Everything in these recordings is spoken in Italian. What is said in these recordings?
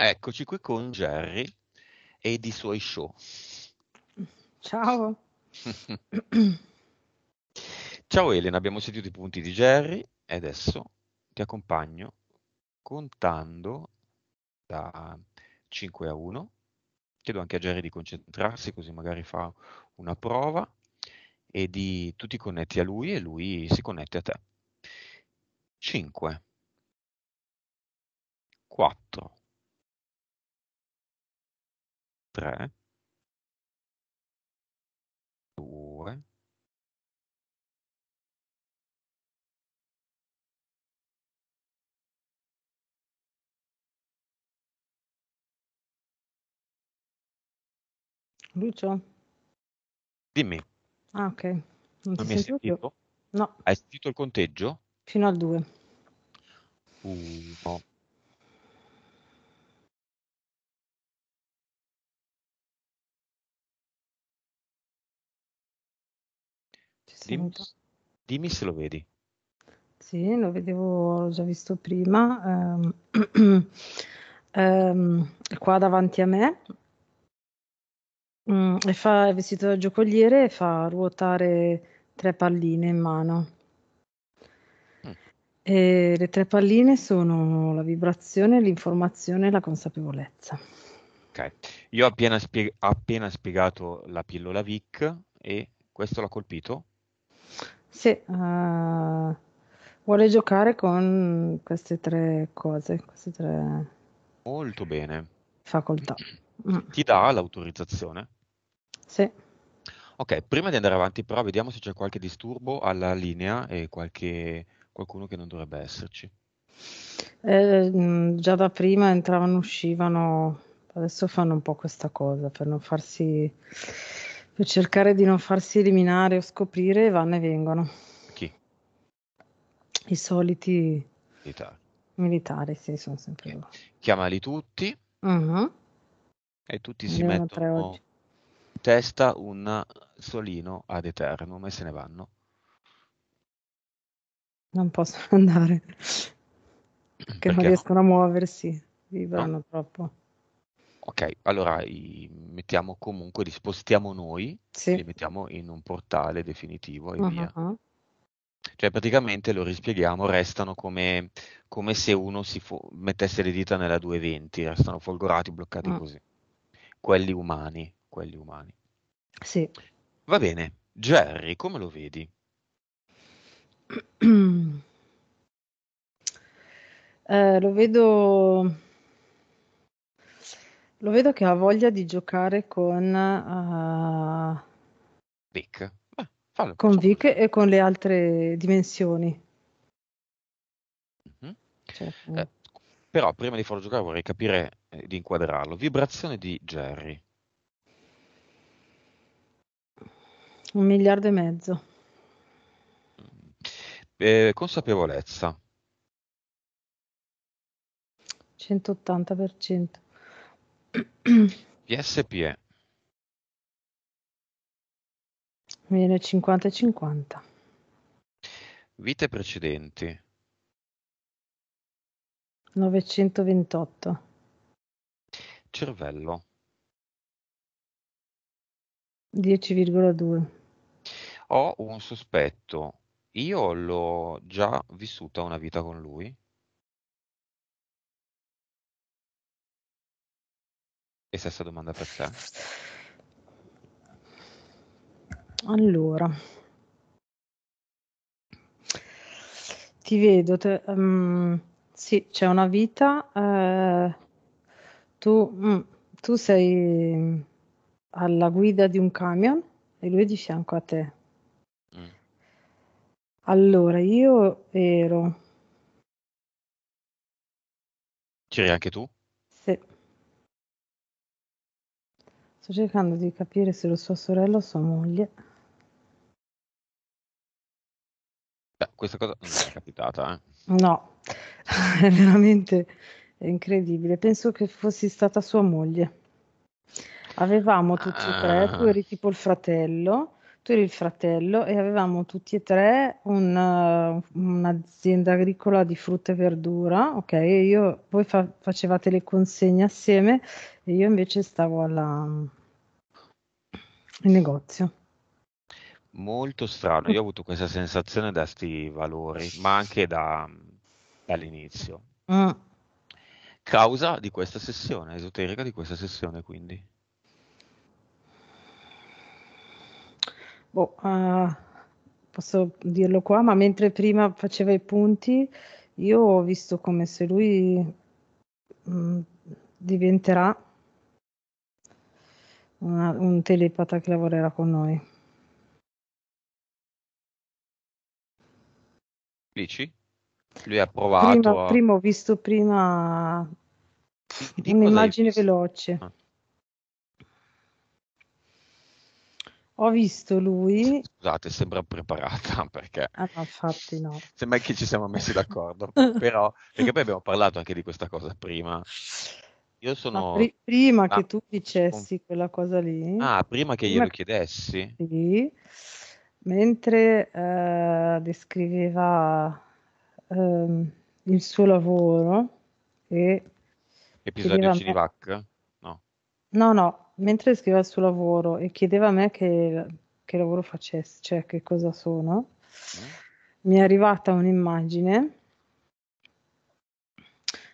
Eccoci qui con Jerry ed i suoi show. Ciao. Ciao Elena, abbiamo sentito i punti di Jerry e adesso ti accompagno contando da 5 a 1. Chiedo anche a Jerry di concentrarsi così magari fa una prova e di tu ti connetti a lui e lui si connette a te. 5 4 3, 2, 1. Lucio? Dimmi, Ah, ok. Non ti non mi hai sento più. No, Hai sentito il conteggio? fino al 2. 1, dimmi, dimmi, se lo vedi. Sì, lo vedevo, l'ho già visto prima. Um, um, qua davanti a me. Mm, e fa, è vestito da giocoliere e fa ruotare tre palline in mano. Mm. E le tre palline sono la vibrazione, l'informazione e la consapevolezza. Okay. Io ho appena, spie- appena, spiegato la pillola Vic e questo l'ha colpito? Sì, uhm, vuole giocare con queste tre cose, queste 3 Molto bene. facoltà. Ti dà l'autorizzazione? Sì. Ok, prima di andare avanti però vediamo se c'è qualche disturbo alla linea e qualche qualcuno che non dovrebbe esserci. Ehm, già da prima entravano, uscivano, adesso fanno un po' questa cosa per non farsi per cercare di non farsi eliminare o scoprire vanno e vengono. Chi? I soliti militari. Militari, sì, sono sempre loro. Chiamali tutti uh-huh. e tutti si ne mettono in testa un solino ad eternum e se ne vanno. Non possono andare perché, non riescono a muoversi, vibrano no. troppo. Ok, allora i, mettiamo comunque, li spostiamo noi, sì. li mettiamo in un portale definitivo e uh-huh. via. Cioè praticamente, lo rispieghiamo, restano come, come se uno si fo- mettesse le dita nella 220, restano folgorati, bloccati uh-huh. così. Quelli umani, quelli umani. Sì. Va bene, Jerry, come lo vedi? eh, lo vedo lo vedo che ha voglia di giocare con uh, Vic. Beh, fallo, con so. Vic e con le altre dimensioni. Mm-hmm. Cioè, eh, però prima di farlo giocare vorrei capire eh, di inquadrarlo. Vibrazione di Jerry. Un miliardo e mezzo. Mm. Eh, consapevolezza. 180%. PSPE. Viene 50 e 50. Vite precedenti. 928. Cervello. 10,2. Ho un sospetto. Io l'ho già vissuta una vita con lui. stessa domanda per te. Allora, ti vedo, te, um, sì, c'è una vita, eh, tu, mm, tu sei alla guida di un camion e lui è di fianco a te. Mm. Allora, io ero... C'eri anche tu? Sto cercando di capire se lo sua sorella o sua moglie. Beh, questa cosa non è capitata, eh. No, è veramente incredibile. Penso che fossi stata sua moglie. Avevamo tutti e tre, ah. tu eri tipo il fratello, tu eri il fratello e avevamo tutti e tre un, eh, un'azienda agricola di frutta e verdura, ok? E io, voi fa, facevate le consegne assieme e io invece stavo alla, il negozio. Molto strano, io ho avuto questa sensazione da sti valori, ma anche da, dall'inizio. Mm. Causa di questa sessione, esoterica di questa sessione quindi. Boh, uh, posso dirlo qua, ma mentre prima faceva i punti, io ho visto come se lui mh, mm, diventerà una, un telepata che lavorerà con noi. Dici? Lui ha provato. Prima, a... prima ho visto prima Di un'immagine veloce. Ah. Ho visto lui. Scusate, sembra preparata perché. Ah, no, infatti no. Sembra che ci siamo messi d'accordo, però. Perché poi abbiamo parlato anche di questa cosa prima. Io sono... Pr- prima ah, che tu dicessi quella cosa lì. Ah, prima che glielo prima... chiedessi. Sì, mentre eh, descriveva eh, il suo lavoro e... Episodio Cinivac? Me... No. No, no, mentre scriveva il suo lavoro e chiedeva a me che, che lavoro facessi, cioè che cosa sono, mm. mi è arrivata un'immagine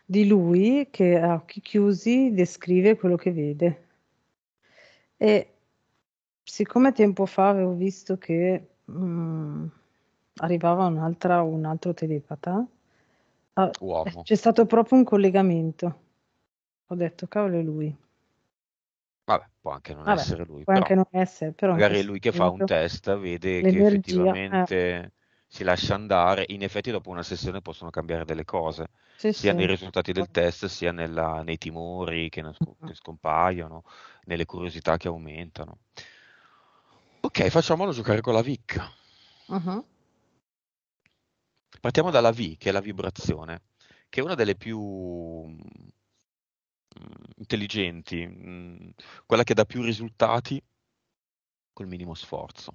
di lui che a occhi chiusi descrive quello che vede. E siccome tempo fa avevo visto che mh, mm, arrivava un'altra, un altro telepata, ah, Uomo. c'è stato proprio un collegamento. Ho detto, cavolo, è lui. Vabbè, può anche non Vabbè, essere lui. Può però, anche non essere, però. Magari è lui che fa un test, vede che effettivamente. Eh si lascia andare, in effetti dopo una sessione possono cambiare delle cose, sì, sia sì. nei risultati del test, sia nella, nei timori che, sc- mm. che scompaiono, nelle curiosità che aumentano. Ok, facciamolo giocare con la VIC. Uh-huh. Partiamo dalla V, che è la vibrazione, che è una delle più mm, intelligenti, mm, quella che dà più risultati col minimo sforzo.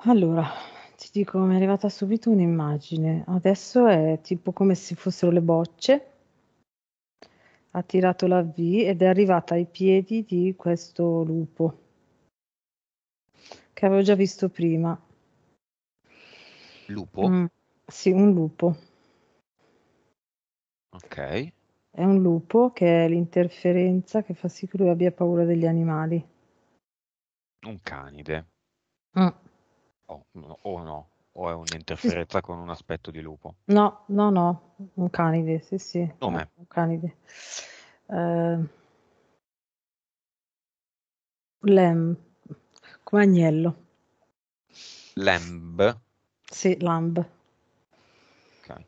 Allora, ti dico, mi è arrivata subito un'immagine. Adesso è tipo come se fossero le bocce. Ha tirato la V ed è arrivata ai piedi di questo lupo che avevo già visto prima. Lupo? Mm, sì, un lupo. Ok. È un lupo che è l'interferenza che fa sì che lui abbia paura degli animali. Un canide. Mm o oh, no, o no, o è un'interferenza con un aspetto di lupo? No, no, no, un canide, sì, sì. Come? Un canide. Uh, lem, come agnello. Lamb? Sì, lamb. Ok.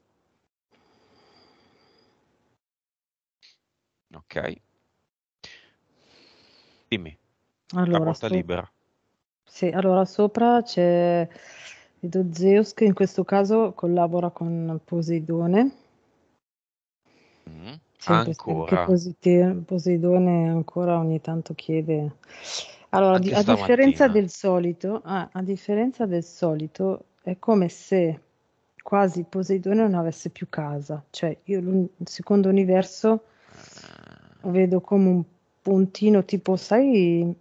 Ok. Dimmi. Allora, la porta sto... libera. Sì, allora sopra c'è vedo Zeus che in questo caso collabora con Poseidone. Mm, Sempre ancora. Poseidone, Poseidone ancora ogni tanto chiede. Allora, Anche a differenza del solito, ah, a differenza del solito, è come se quasi Poseidone non avesse più casa, cioè io il secondo universo ah. vedo come un puntino tipo, sai,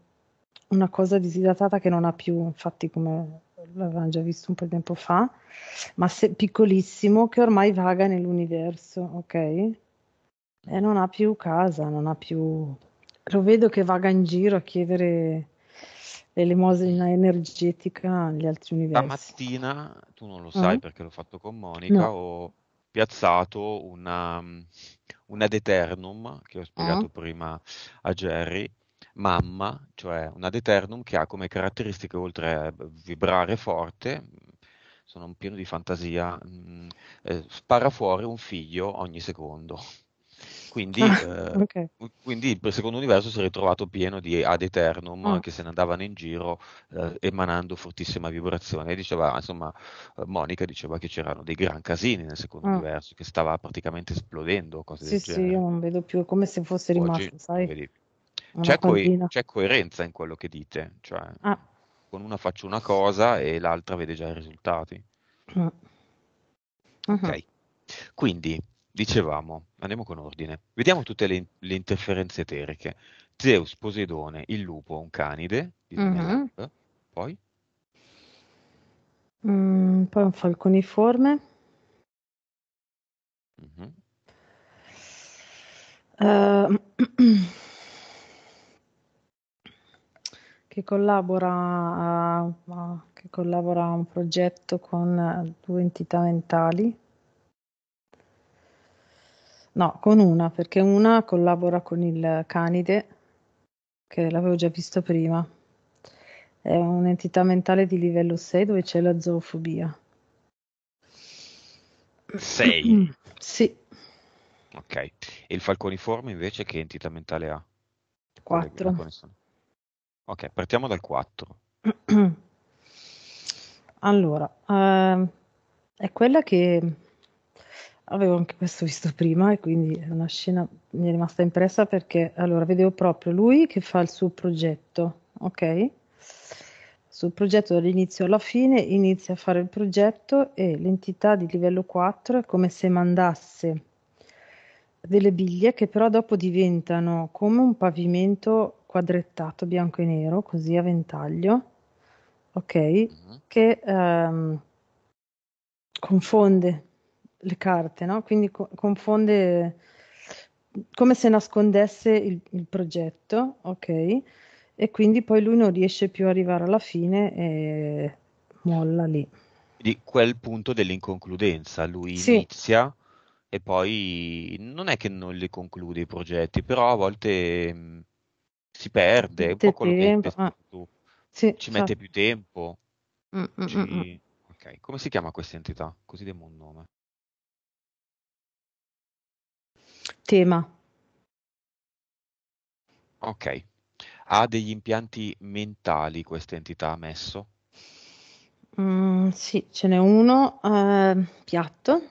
una cosa disidratata che non ha più, infatti come l'avevamo già visto un po' di tempo fa, ma se, piccolissimo che ormai vaga nell'universo, ok? E non ha più casa, non ha più... Lo vedo che vaga in giro a chiedere l'elemosina energetica agli altri universi. Stamattina, tu non lo sai uh perché l'ho fatto con Monica, no. ho piazzato una, una Deternum che ho spiegato uh prima a Jerry mamma, cioè ad eternum che ha come caratteristiche, oltre a vibrare forte, sono un pieno di fantasia, mh, mm, eh, spara fuori un figlio ogni secondo. Quindi, ah, eh, okay. quindi, il secondo universo si è ritrovato pieno di ad eternum oh. che se ne andavano in giro eh, emanando fortissima vibrazione. Diceva, insomma, eh, Monica diceva che c'erano dei gran casini nel secondo oh. universo, che stava praticamente esplodendo. Cose sì, del sì, genere. io non vedo più, è come se fosse rimasto, Oggi sai? C'è, co- c'è, coerenza in quello che dite, cioè ah. con una faccio una cosa e l'altra vede già i risultati. Uh-huh. Ok, mm-hmm. quindi dicevamo, andiamo con ordine, vediamo tutte le, le, interferenze eteriche. Zeus, Poseidone, il lupo, un canide, uh-huh. poi? Mm, poi un falconiforme. Uh-huh. Uh, che collabora, eh, a, a, che collabora a un progetto con eh, due entità mentali. No, con una, perché una collabora con il Canide, che l'avevo già visto prima. È un'entità mentale di livello 6 dove c'è la zoofobia. 6? sì. Ok. E il falconiforme invece che entità mentale ha? 4. Ok, partiamo dal 4. allora, eh, è quella che avevo anche questo visto prima e quindi è una scena mi è rimasta impressa perché allora vedevo proprio lui che fa il suo progetto, ok? Sul progetto dall'inizio alla fine inizia a fare il progetto e l'entità di livello 4 è come se mandasse delle biglie che però dopo diventano come un pavimento quadrettato bianco e nero, così a ventaglio, ok, mm-hmm. che ehm, confonde le carte, no? Quindi co- confonde come se nascondesse il, il, progetto, ok? E quindi poi lui non riesce più ad arrivare alla fine e molla lì. Di quel punto dell'inconcludenza, lui sì. inizia e poi non è che non li conclude i progetti, però a volte mm, si perde, un po' quello tempo. che ah. tu. Sì, ci certo. mette esatto. più tempo. Mm, mm, ci... mm, mm. Come si chiama questa entità? Così diamo un nome. Tema. Ok. Ha degli impianti mentali questa entità ha messo? sì, ce n'è uno eh, piatto,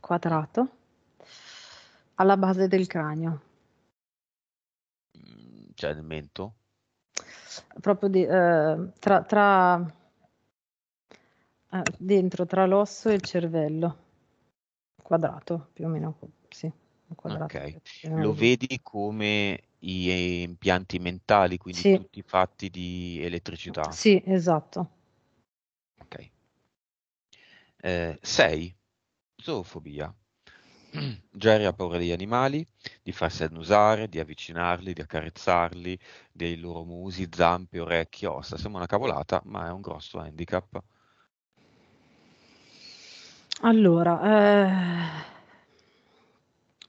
quadrato, alla base del cranio. Cioè il mento? Proprio di, eh, tra, tra eh, dentro tra l'osso e il cervello, quadrato più o meno, sì, quadrato. Okay. Lo vedi come i eh, impianti mentali, quindi sì. tutti fatti di elettricità. Sì, esatto. Ok. 6. Eh, zoofobia. Jerry ha paura degli animali, di farsi annusare, di avvicinarli, di accarezzarli, dei loro musi, zampe, orecchie, ossa. Sembra una cavolata, ma è un grosso handicap. Allora, eh,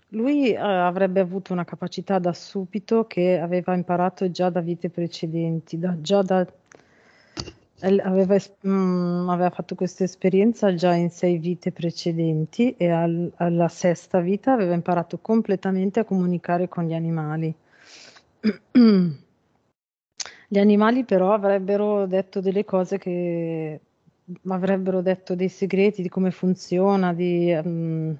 lui eh, avrebbe avuto una capacità da subito che aveva imparato già da vite precedenti, da, già da aveva, mh, mm, aveva fatto questa esperienza già in sei vite precedenti e al, alla sesta vita aveva imparato completamente a comunicare con gli animali. gli animali però avrebbero detto delle cose che avrebbero detto dei segreti di come funziona, di um,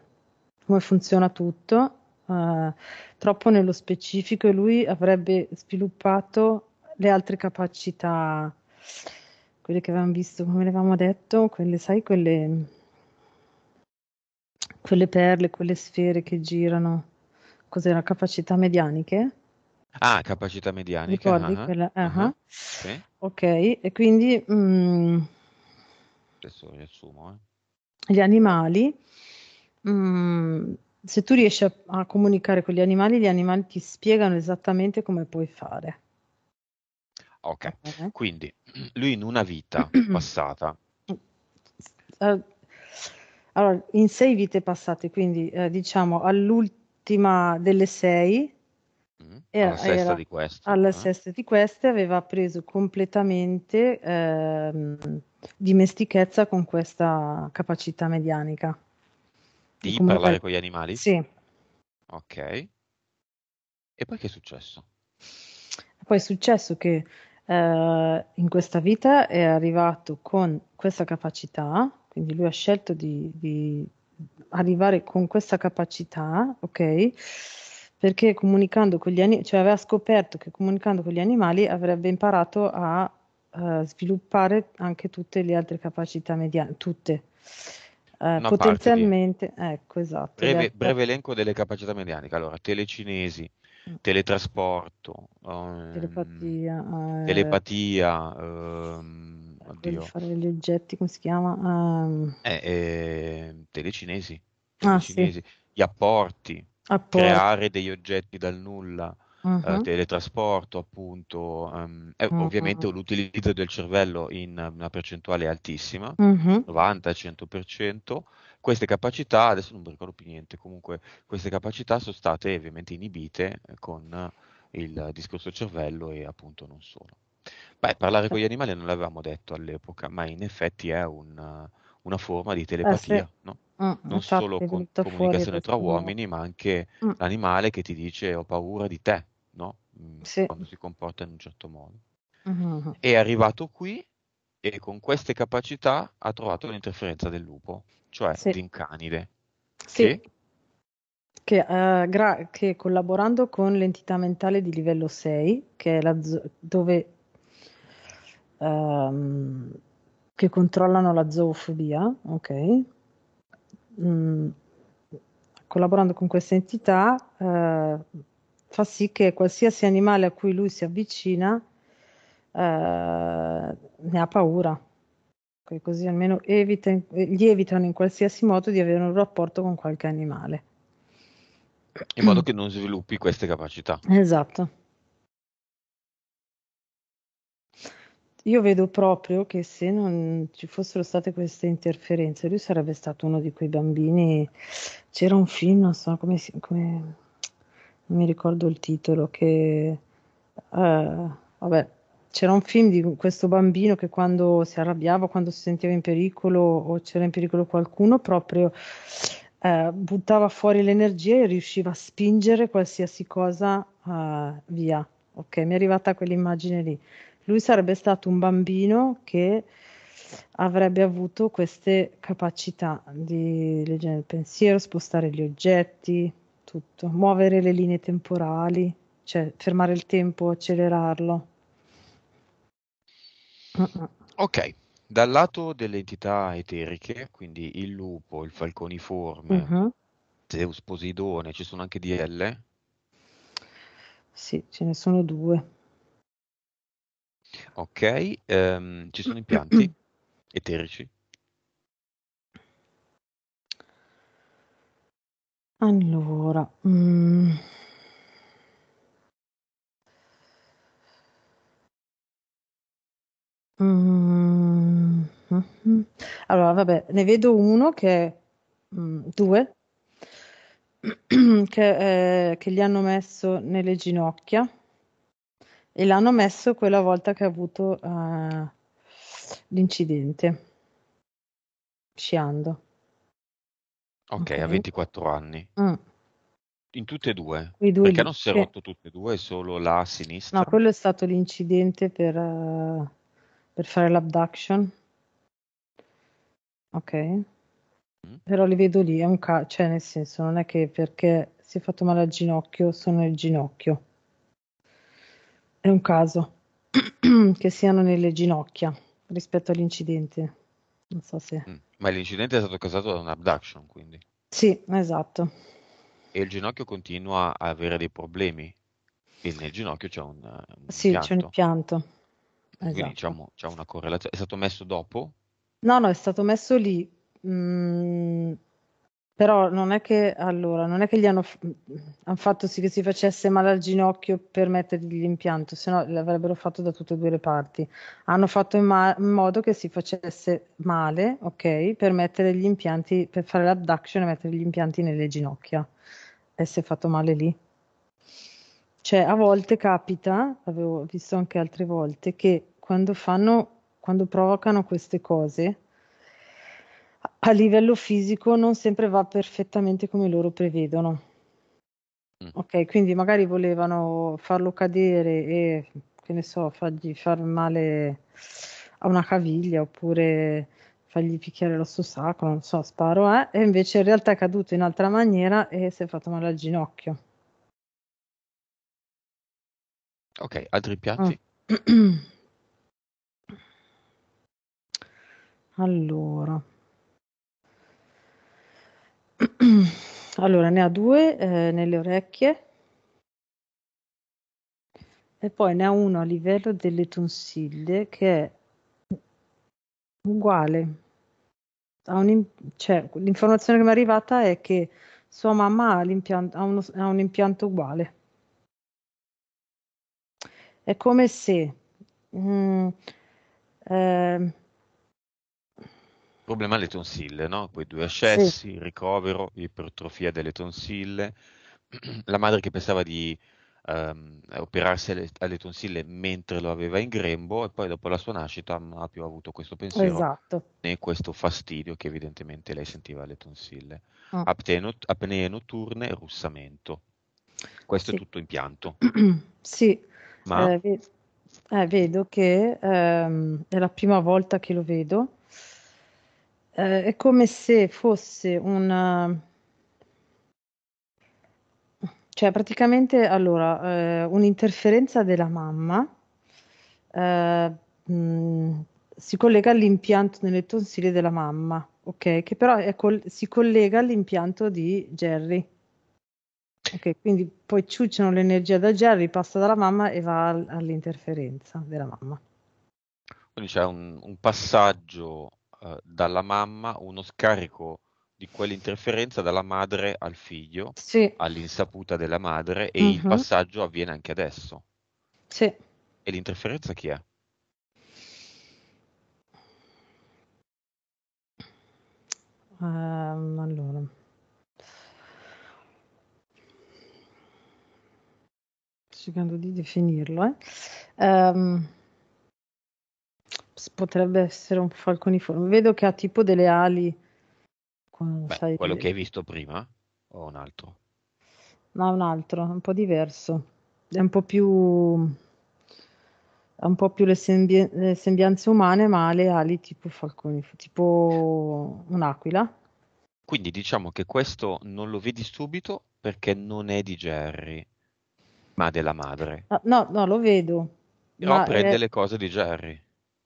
come funziona tutto, uh, troppo nello specifico e lui avrebbe sviluppato le altre capacità quelle che avevamo visto, come le avevamo detto, quelle, sai, quelle, quelle perle, quelle sfere che girano, cos'era, capacità medianiche? Ah, capacità medianiche. Ricordi uh-huh. quella? Uh-huh. Uh-huh. Sì. Ok, e quindi... Mm, Adesso riassumo. Eh. Gli animali, mm, se tu riesci a, a comunicare con gli animali, gli animali ti spiegano esattamente come puoi fare. Ok, uh-huh. quindi lui in una vita passata. Uh, allora, in sei vite passate, quindi eh, diciamo all'ultima delle sei, mm, era, alla, sesta, era, di queste, alla eh? sesta di queste, aveva preso completamente eh, dimestichezza con questa capacità medianica. Di Comunque, parlare con gli animali? Sì. Ok. E poi che è successo? Poi è successo che eh, in questa vita è arrivato con questa capacità, quindi lui ha scelto di, di arrivare con questa capacità, ok? Perché comunicando con gli animali, cioè aveva scoperto che comunicando con gli animali avrebbe imparato a uh, sviluppare anche tutte le altre capacità mediane, tutte. Uh, potenzialmente, di... ecco esatto. Breve, breve elenco delle capacità medianiche, allora telecinesi, Mm. teletrasporto, um, telepatia, ehm, eh, telepatia um, oddio. fare degli oggetti, come si chiama? Um, eh, eh, telecinesi, telecinesi. Ah, sì. gli apporti, apporti, creare degli oggetti dal nulla. Eh, uh-huh. teletrasporto, appunto, um, eh, uh-huh. ovviamente l'utilizzo del cervello in una percentuale altissima, uh-huh. 90-100%, queste capacità, adesso non mi ricordo più niente, comunque queste capacità sono state ovviamente inibite eh, con eh, il discorso cervello e appunto non solo. Beh, parlare con gli animali non l'avevamo detto all'epoca, ma in effetti è un, una forma di eh, telepatia, eh sì. no? mm, non solo con comunicazione tra uomini, ma anche mm. l'animale che ti dice ho paura di te, no? Mm, sì. quando si comporta in un certo modo. Mm-hmm. È arrivato qui e con queste capacità ha trovato l'interferenza del lupo, cioè sì. canide. Sì. Che, che, uh, gra- che, collaborando con l'entità mentale di livello 6, che è la zo- dove um, che controllano la zoofobia, ok? Mm, collaborando con questa entità uh, fa sì che qualsiasi animale a cui lui si avvicina eh, ne ha paura, così almeno evita, gli evitano in qualsiasi modo di avere un rapporto con qualche animale. In modo che non sviluppi queste capacità. Esatto. Io vedo proprio che se non ci fossero state queste interferenze, lui sarebbe stato uno di quei bambini. C'era un film, non so come, si, come non mi ricordo il titolo, che uh, vabbè, c'era un film di questo bambino che quando si arrabbiava, quando si sentiva in pericolo o c'era in pericolo qualcuno, proprio eh, buttava fuori l'energia e riusciva a spingere qualsiasi cosa eh, via. Ok, mi è arrivata quell'immagine lì. Lui sarebbe stato un bambino che avrebbe avuto queste capacità di leggere il pensiero, spostare gli oggetti, tutto, muovere le linee temporali, cioè fermare il tempo, accelerarlo. Ok, dal lato delle entità eteriche, quindi il lupo, il falconiforme, Mhm. Zeus, Poseidone, ci sono anche DL. Sì, ce ne sono due. Ok, ehm, ci sono impianti eterici. Allora, mm, Mm, mm, Allora, vabbè, ne vedo uno che mm, due che, eh, che gli hanno messo nelle ginocchia e l'hanno messo quella volta che ha avuto eh, l'incidente sciando. Ok, a 24 anni. Mm. In tutte e due? due Perché lì. non si è rotto tutte e due, solo la sinistra? No, quello è stato l'incidente per... Uh per fare l'abduction. Ok. Mm. Però li vedo lì, è un caso, cioè nel senso non è che perché si è fatto male al ginocchio, sono nel ginocchio. È un caso che siano nelle ginocchia rispetto all'incidente. Non so se... Mm. Ma l'incidente è stato causato da un abduction, quindi. Sì, esatto. E il ginocchio continua a avere dei problemi. E nel ginocchio c'è un, un Sì, impianto. c'è un impianto. Esatto. Quindi diciamo, c'è una correlazione. È stato messo dopo? No, no, è stato messo lì. Mm, però non è che allora, non è che gli hanno, hanno, fatto sì che si facesse male al ginocchio per mettergli l'impianto, se no l'avrebbero fatto da tutte e due le parti. Hanno fatto in, ma- in modo che si facesse male, ok, per mettere gli impianti, per fare l'abduction e mettere gli impianti nelle ginocchia. E si è fatto male lì. Cioè, a volte capita, avevo visto anche altre volte, che quando fanno, quando provocano queste cose, a livello fisico non sempre va perfettamente come loro prevedono. Mm. Ok, quindi magari volevano farlo cadere e, che ne so, fargli far male a una caviglia oppure fargli picchiare lo stesso sacco, non so, sparo, eh? e invece in realtà è caduto in altra maniera e si è fatto male al ginocchio. Ok, altri piatti? Mm. Allora. Allora, ne ha due ehm, nelle orecchie e poi ne ha uno a livello delle tonsille che è uguale. Cioè, l'informazione che mi è arrivata è che sua mamma ha, ha, uno, ha, un impianto uguale. È come se mh, mm, eh, problema alle tonsille, no? quei due accessi, sì. ricovero, ipertrofia delle tonsille, la madre che pensava di ehm, operarsi alle, alle, tonsille mentre lo aveva in grembo e poi dopo la sua nascita non ha più avuto questo pensiero esatto. né questo fastidio che evidentemente lei sentiva alle tonsille. Ah. Aptenot- apnee notturne e russamento. Questo sì. è tutto impianto. sì, Ma... Eh, eh, vedo che ehm, è la prima volta che lo vedo eh, è come se fosse un... cioè praticamente allora eh, un'interferenza della mamma eh, mh, mm, si collega all'impianto nelle tonsille della mamma, ok? Che però col- si collega all'impianto di Jerry. Ok, quindi poi ciucciano l'energia da Jerry, passa dalla mamma e va all'interferenza della mamma. Quindi c'è un, un passaggio eh, dalla mamma uno scarico di quell'interferenza dalla madre al figlio, sì. all'insaputa della madre, e mm-hmm. il mhm. passaggio avviene anche adesso. Sì. E l'interferenza chi è? Um, allora. Sto cercando di definirlo. Eh. Um potrebbe essere un falconiforme. Vedo che ha tipo delle ali. Beh, sai, quello che hai visto prima o un altro? No, un altro, un po' diverso. È un po' più ha un po' più le, sembi- le, sembianze umane, ma ha le ali tipo falconiforme, tipo un'aquila. Quindi diciamo che questo non lo vedi subito perché non è di Jerry, ma della madre. Ah, no, no, lo vedo. Però prende è... le cose di Jerry.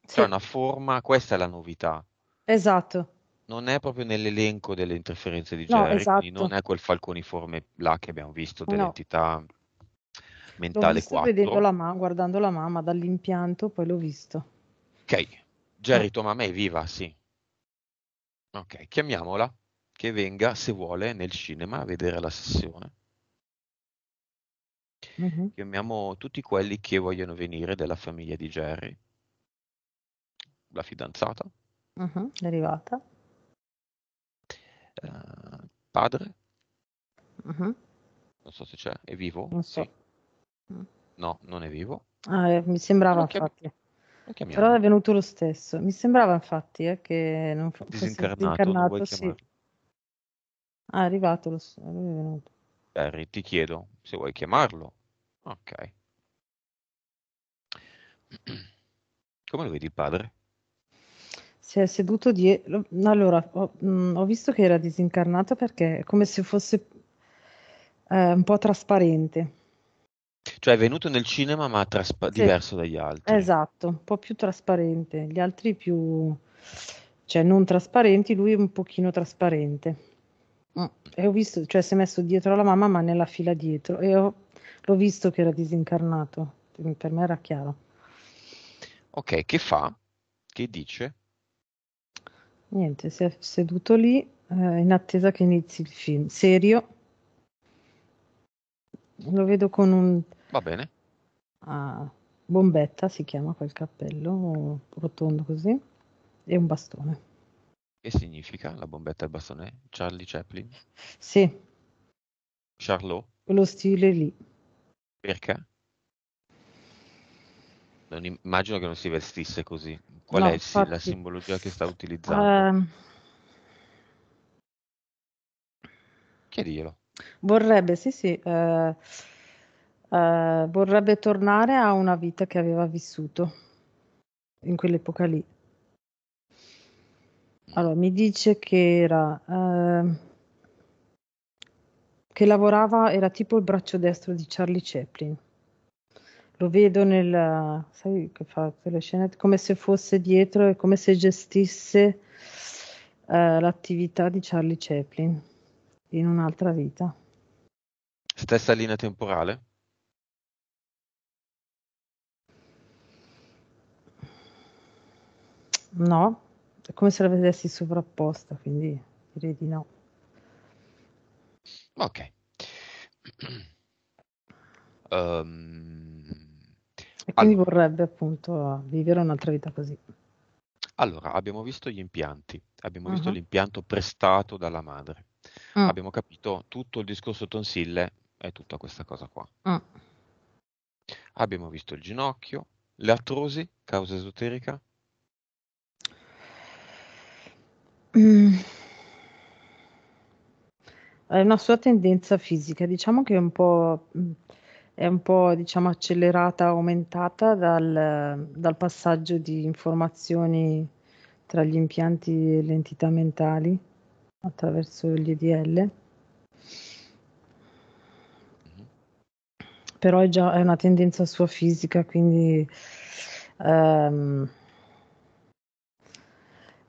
C'è sì. una forma, questa è la novità. Esatto. Non è proprio nell'elenco delle interferenze di Jerry, no, esatto. non è quel falconiforme là che abbiamo visto dell'entità no. mentale 4. L'ho la ma- guardando la mamma dall'impianto, poi l'ho visto. Ok, Jerry Tomame è viva, sì. Ok, chiamiamola che venga, se vuole, nel cinema a vedere la sessione. Mm-hmm. Chiamiamo tutti quelli che vogliono venire della famiglia di Jerry la fidanzata, uh-huh, mm-hmm, l'arrivata, eh, padre, uh-huh. non so se c'è, è vivo? Non so. Sì. Mm. No, non è vivo. Ah, eh, mi sembrava chiam- infatti. Però è venuto lo stesso. Mi sembrava infatti eh, che non fosse disincarnato. disincarnato sì. Ah, è arrivato, lo so, è venuto. Barry, ti chiedo se vuoi chiamarlo. Ok. Come lo vedi il padre? Si è seduto dietro. Allora, ho, mh, mm, ho visto che era disincarnato perché è come se fosse eh, un po' trasparente. Cioè è venuto nel cinema ma traspa- sì. diverso dagli altri. Esatto, un po' più trasparente. Gli altri più, cioè non trasparenti, lui è un pochino trasparente. Mm, e ho visto, cioè si è messo dietro alla mamma ma nella fila dietro e ho, l'ho visto che era disincarnato, per me era chiaro. Ok, che fa? Che dice? Niente, si è seduto lì eh, in attesa che inizi il film. Serio? Lo vedo con un... Va bene. Ah, bombetta si chiama quel cappello, rotondo così, e un bastone. Che significa la bombetta e il bastone? Charlie Chaplin? Sì. Charlot? Quello stile lì. Perché? Non immagino che non si vestisse così. Qual no, è infatti, la simbologia che sta utilizzando? Uh, ehm, Chiediglielo. Vorrebbe, sì, sì, uh, uh, vorrebbe tornare a una vita che aveva vissuto in quell'epoca lì. Mm. Allora, mi dice che era... Uh, che lavorava, era tipo il braccio destro di Charlie Chaplin lo vedo nel, sai che fa quelle scenette, come se fosse dietro e come se gestisse uh, l'attività di Charlie Chaplin in un'altra vita. Stessa linea temporale? No, è come se la vedessi sovrapposta, quindi direi di no. Ok. um, E quindi allora, vorrebbe appunto vivere un'altra vita così. Allora, abbiamo visto gli impianti, abbiamo uh-huh. visto l'impianto prestato dalla madre, uh abbiamo capito tutto il discorso tonsille e tutta questa cosa qua. uh Abbiamo visto il ginocchio, l'artrosi, causa esoterica? Mm. È una sua tendenza fisica, diciamo che è un po' mm, è un po' diciamo accelerata, aumentata dal, dal passaggio di informazioni tra gli impianti e le entità mentali attraverso gli EDL. Mm-hmm. Però è già è una tendenza sua fisica, quindi um,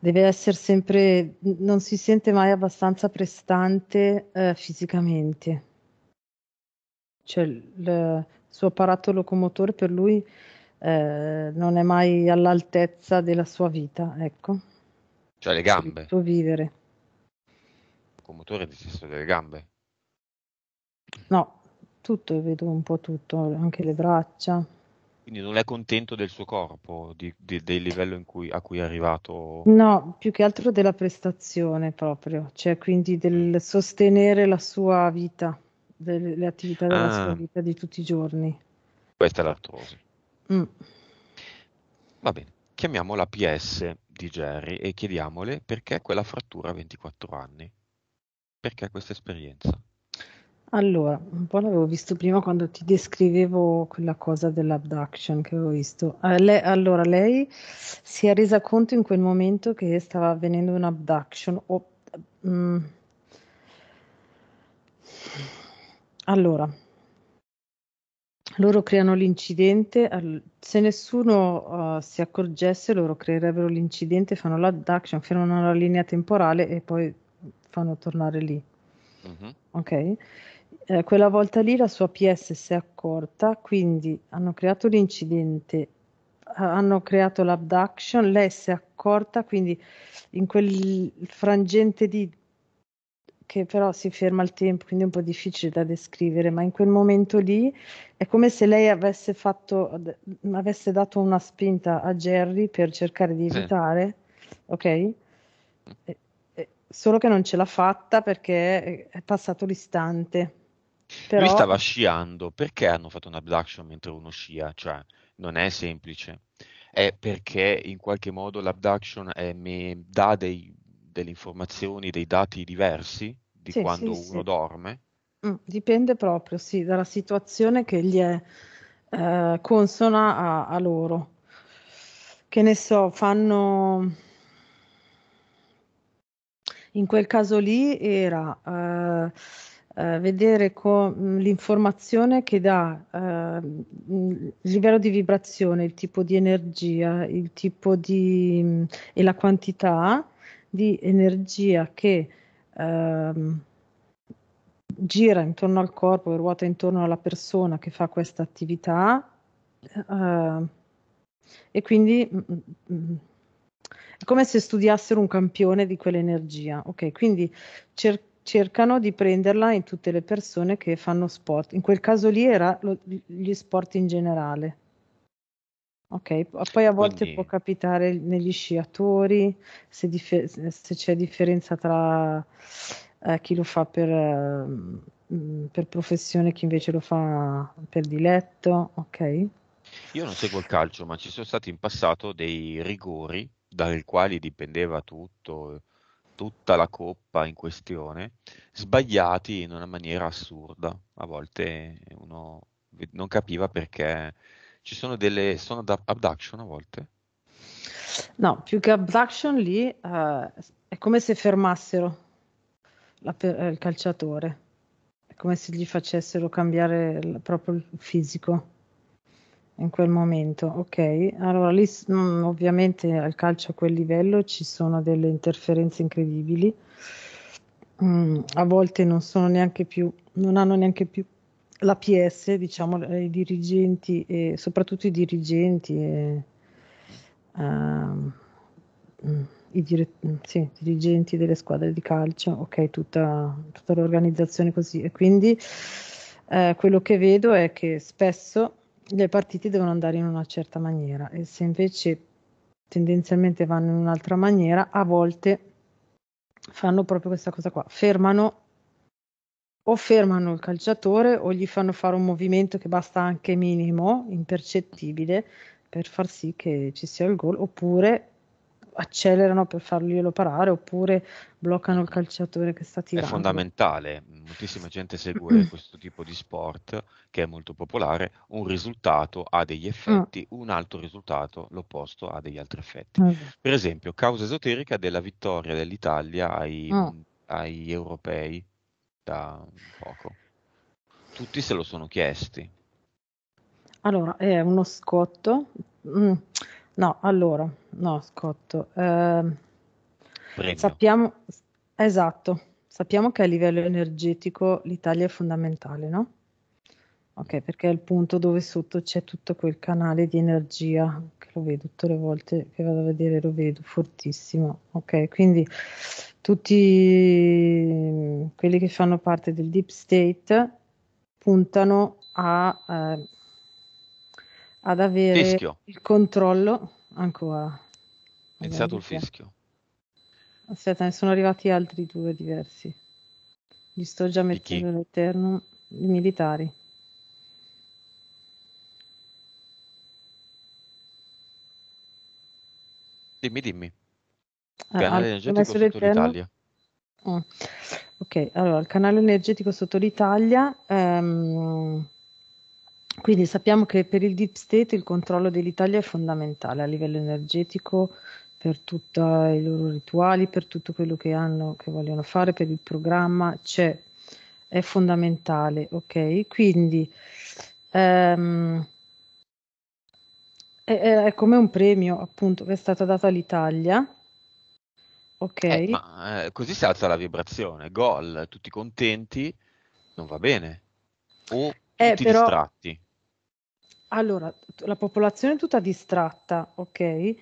deve essere sempre, non si sente mai abbastanza prestante uh, fisicamente cioè il suo apparato locomotore per lui eh, non è mai all'altezza della sua vita, ecco. Cioè le gambe. Il suo vivere. Il locomotore di sesso delle gambe. No, tutto, vedo un po' tutto, anche le braccia. Quindi non è contento del suo corpo, di, di, del livello cui, a cui è arrivato? No, più che altro della prestazione proprio, cioè quindi del mm. sostenere la sua vita delle attività della ah. sua vita di tutti i giorni. Questa è l'artrosi. Mm. Va bene, chiamiamo la PS di Jerry e chiediamole perché quella frattura a 24 anni. Perché questa esperienza? Allora, un po' l'avevo visto prima quando ti descrivevo quella cosa dell'abduction che avevo visto. Eh, allora, lei si è resa conto in quel momento che stava avvenendo un'abduction o... Mm. Allora, loro creano l'incidente, se nessuno uh, si accorgesse loro creerebbero l'incidente, fanno l'adduction, fermano la linea temporale e poi fanno tornare lì. Uh-huh. Ok? Eh, quella volta lì la sua PS si è accorta, quindi hanno creato l'incidente, hanno creato l'abduction, lei si è accorta, quindi in quel frangente di che però si ferma il tempo, quindi è un po' difficile da descrivere, ma in quel momento lì è come se lei avesse, fatto, avesse dato una spinta a Jerry per cercare di evitare, sì. ok? E, e, solo che non ce l'ha fatta perché è passato l'istante. Però... Lui stava sciando, perché hanno fatto un abduction mentre uno scia? Cioè, non è semplice. È perché in qualche modo l'abduction eh, mi dà dei delle informazioni, dei dati diversi di sì, quando sì, uno sì. dorme? Mm, dipende proprio, sì, dalla situazione che gli è eh, consona a, a loro. Che ne so, fanno in quel caso lì era eh, eh, vedere con mm, l'informazione che dà eh, il livello di vibrazione, il tipo di energia, il tipo di mm, e la quantità di energia che ehm, gira intorno al corpo, ruota intorno alla persona che fa questa attività eh, e quindi mh, mm, mh, mm, mm, è come se studiassero un campione di quell'energia. Ok, quindi cer- cercano di prenderla in tutte le persone che fanno sport. In quel caso lì era lo, gli sport in generale. Ok, poi a volte Quindi... può capitare negli sciatori se, dif- se c'è differenza tra eh, chi lo fa per, eh, per, professione e chi invece lo fa per diletto, ok? Io non seguo il calcio, ma ci sono stati in passato dei rigori dai quali dipendeva tutto, tutta la coppa in questione, sbagliati in una maniera assurda. A volte uno non capiva perché ci sono delle sono da abduction a volte? No, più che abduction lì eh, è come se fermassero la, eh, il calciatore, è come se gli facessero cambiare il, proprio il fisico in quel momento. Ok, allora lì mh, ovviamente al calcio a quel livello ci sono delle interferenze incredibili, mm, a volte non sono neanche più, non hanno neanche più l'APS, diciamo, eh, i dirigenti, e soprattutto i dirigenti, e, uh, i, dire- mm, sì, dirigenti delle squadre di calcio, ok, tutta, tutta l'organizzazione così. E quindi uh, quello che vedo è che spesso le partite devono andare in una certa maniera e se invece tendenzialmente vanno in un'altra maniera, a volte fanno proprio questa cosa qua, fermano o fermano il calciatore o gli fanno fare un movimento che basta anche minimo, impercettibile, per far sì che ci sia il gol, oppure accelerano per farglielo parare oppure bloccano il calciatore che sta tirando. È fondamentale, moltissima gente segue questo tipo di sport che è molto popolare, un risultato ha degli effetti, ah. un altro risultato, l'opposto, ha degli altri effetti. Ah. Per esempio, causa esoterica della vittoria dell'Italia ai, ah. ai europei città un poco. Tutti se lo sono chiesti. Allora, è eh, uno scotto. Mm, no, allora, no, scotto. Eh, sappiamo, esatto, sappiamo che a livello energetico l'Italia è fondamentale, no? Ok, perché è il punto dove sotto c'è tutto quel canale di energia che lo vedo tutte le volte che vado a vedere, lo vedo fortissimo. Ok, quindi tutti mm, quelli che fanno parte del deep state puntano a, eh, ad avere fischio. il controllo ancora. È iniziato il fischio. Aspetta, ne sono arrivati altri due diversi. Li sto già mettendo all'interno i militari. Dimmi, dimmi. Eh, canale ah, energetico sotto l'Italia. Ah. Ok, allora il canale energetico sotto l'Italia. Ehm, quindi sappiamo che per il deep state il controllo dell'Italia è fondamentale a livello energetico per tutti i loro rituali, per tutto quello che hanno, che vogliono fare, per il programma, c'è, è fondamentale, ok? Quindi ehm, è, è come un premio appunto che è stato dato all'Italia Ok. Eh, ma, eh, così si alza la vibrazione, gol, tutti contenti, non va bene. O eh, tutti però... distratti. Allora, la popolazione è tutta distratta, ok? E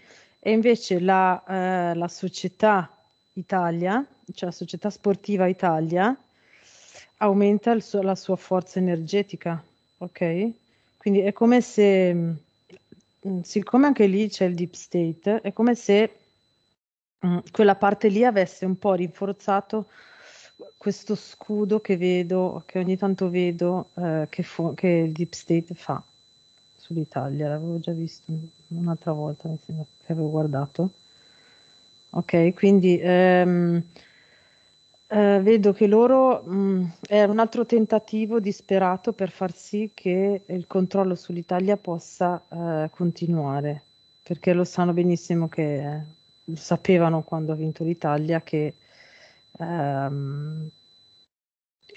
invece la, eh, la società Italia, cioè la società sportiva Italia, aumenta suo, la sua forza energetica, ok? Quindi è come se, mm, siccome anche lì c'è il deep state, è come se Mm, quella parte lì avesse un po' rinforzato questo scudo che vedo, che ogni tanto vedo, eh, che, fu- che il Deep State fa sull'Italia, l'avevo già visto un'altra volta, mi sembra che avevo guardato. Ok, quindi ehm, eh, vedo che loro mh, mm, è un altro tentativo disperato per far sì che il controllo sull'Italia possa eh, continuare, perché lo sanno benissimo che eh, sapevano quando ha vinto l'Italia che ehm,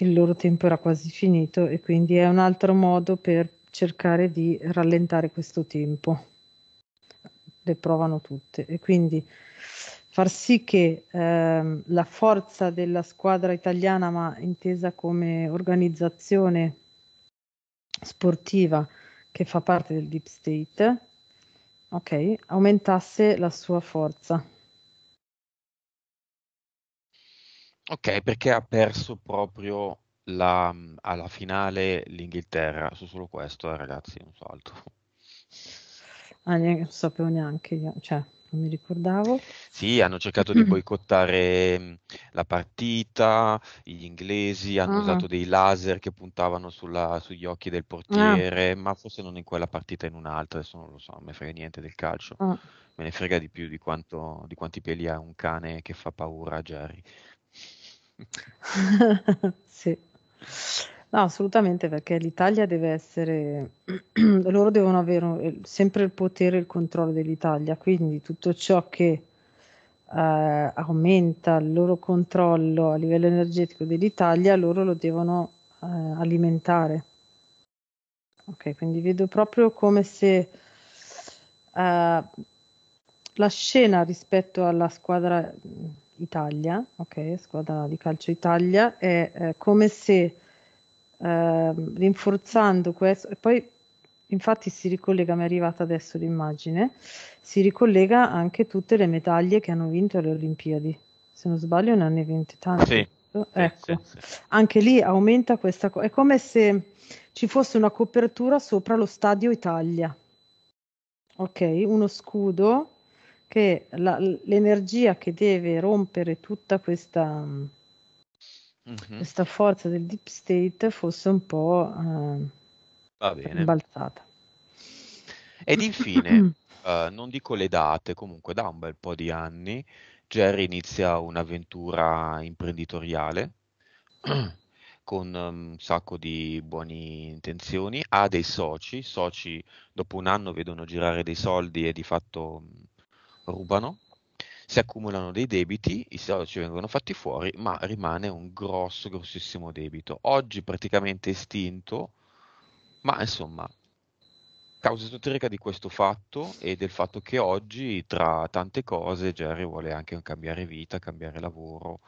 il loro tempo era quasi finito e quindi è un altro modo per cercare di rallentare questo tempo. Le provano tutte e quindi far sì che ehm, la forza della squadra italiana, ma intesa come organizzazione sportiva che fa parte del Deep State, Ok, aumentasse la sua forza. Ok, perché ha perso proprio la, alla finale l'Inghilterra, su solo questo eh, ragazzi, un salto. Ah, non sapevo neanche io, cioè non mi ricordavo. Sì, hanno cercato di boicottare mm, la partita, gli inglesi hanno ah. usato dei laser che puntavano sulla, sugli occhi del ah. portiere, ah. ma forse non in quella partita, in un'altra, adesso non lo so, non me frega niente del calcio, ah. me ne frega di più di, quanto, di quanti peli ha un cane che fa paura a Jerry. sì. No, assolutamente, perché l'Italia deve essere, loro devono avere sempre il potere e il controllo dell'Italia, quindi tutto ciò che eh, aumenta il loro controllo a livello energetico dell'Italia, loro lo devono eh, alimentare. Ok, quindi vedo proprio come se eh, la scena rispetto alla squadra Italia, ok, squadra di calcio Italia, è eh, come se eh, rinforzando questo, e poi infatti si ricollega, mi è arrivata adesso l'immagine, si ricollega anche tutte le medaglie che hanno vinto alle Olimpiadi, se non sbaglio ne hanno vinte tante. Sì, ecco, sì, sì, anche lì aumenta questa cosa, è come se ci fosse una copertura sopra lo Stadio Italia, ok? Uno scudo che la, l'energia che deve rompere tutta questa mm-hmm. questa forza del deep state fosse un po' eh, balzata. Ed infine, uh, non dico le date, comunque da un bel po' di anni, Jerry inizia un'avventura imprenditoriale con ehm, un sacco di buone intenzioni, ha dei soci, soci dopo un anno vedono girare dei soldi e di fatto mm, rubano si accumulano dei debiti, i soci vengono fatti fuori, ma rimane un grosso, grossissimo debito. Oggi praticamente estinto, ma insomma, causa esoterica di questo fatto e del fatto che oggi, tra tante cose, Jerry vuole anche cambiare vita, cambiare lavoro.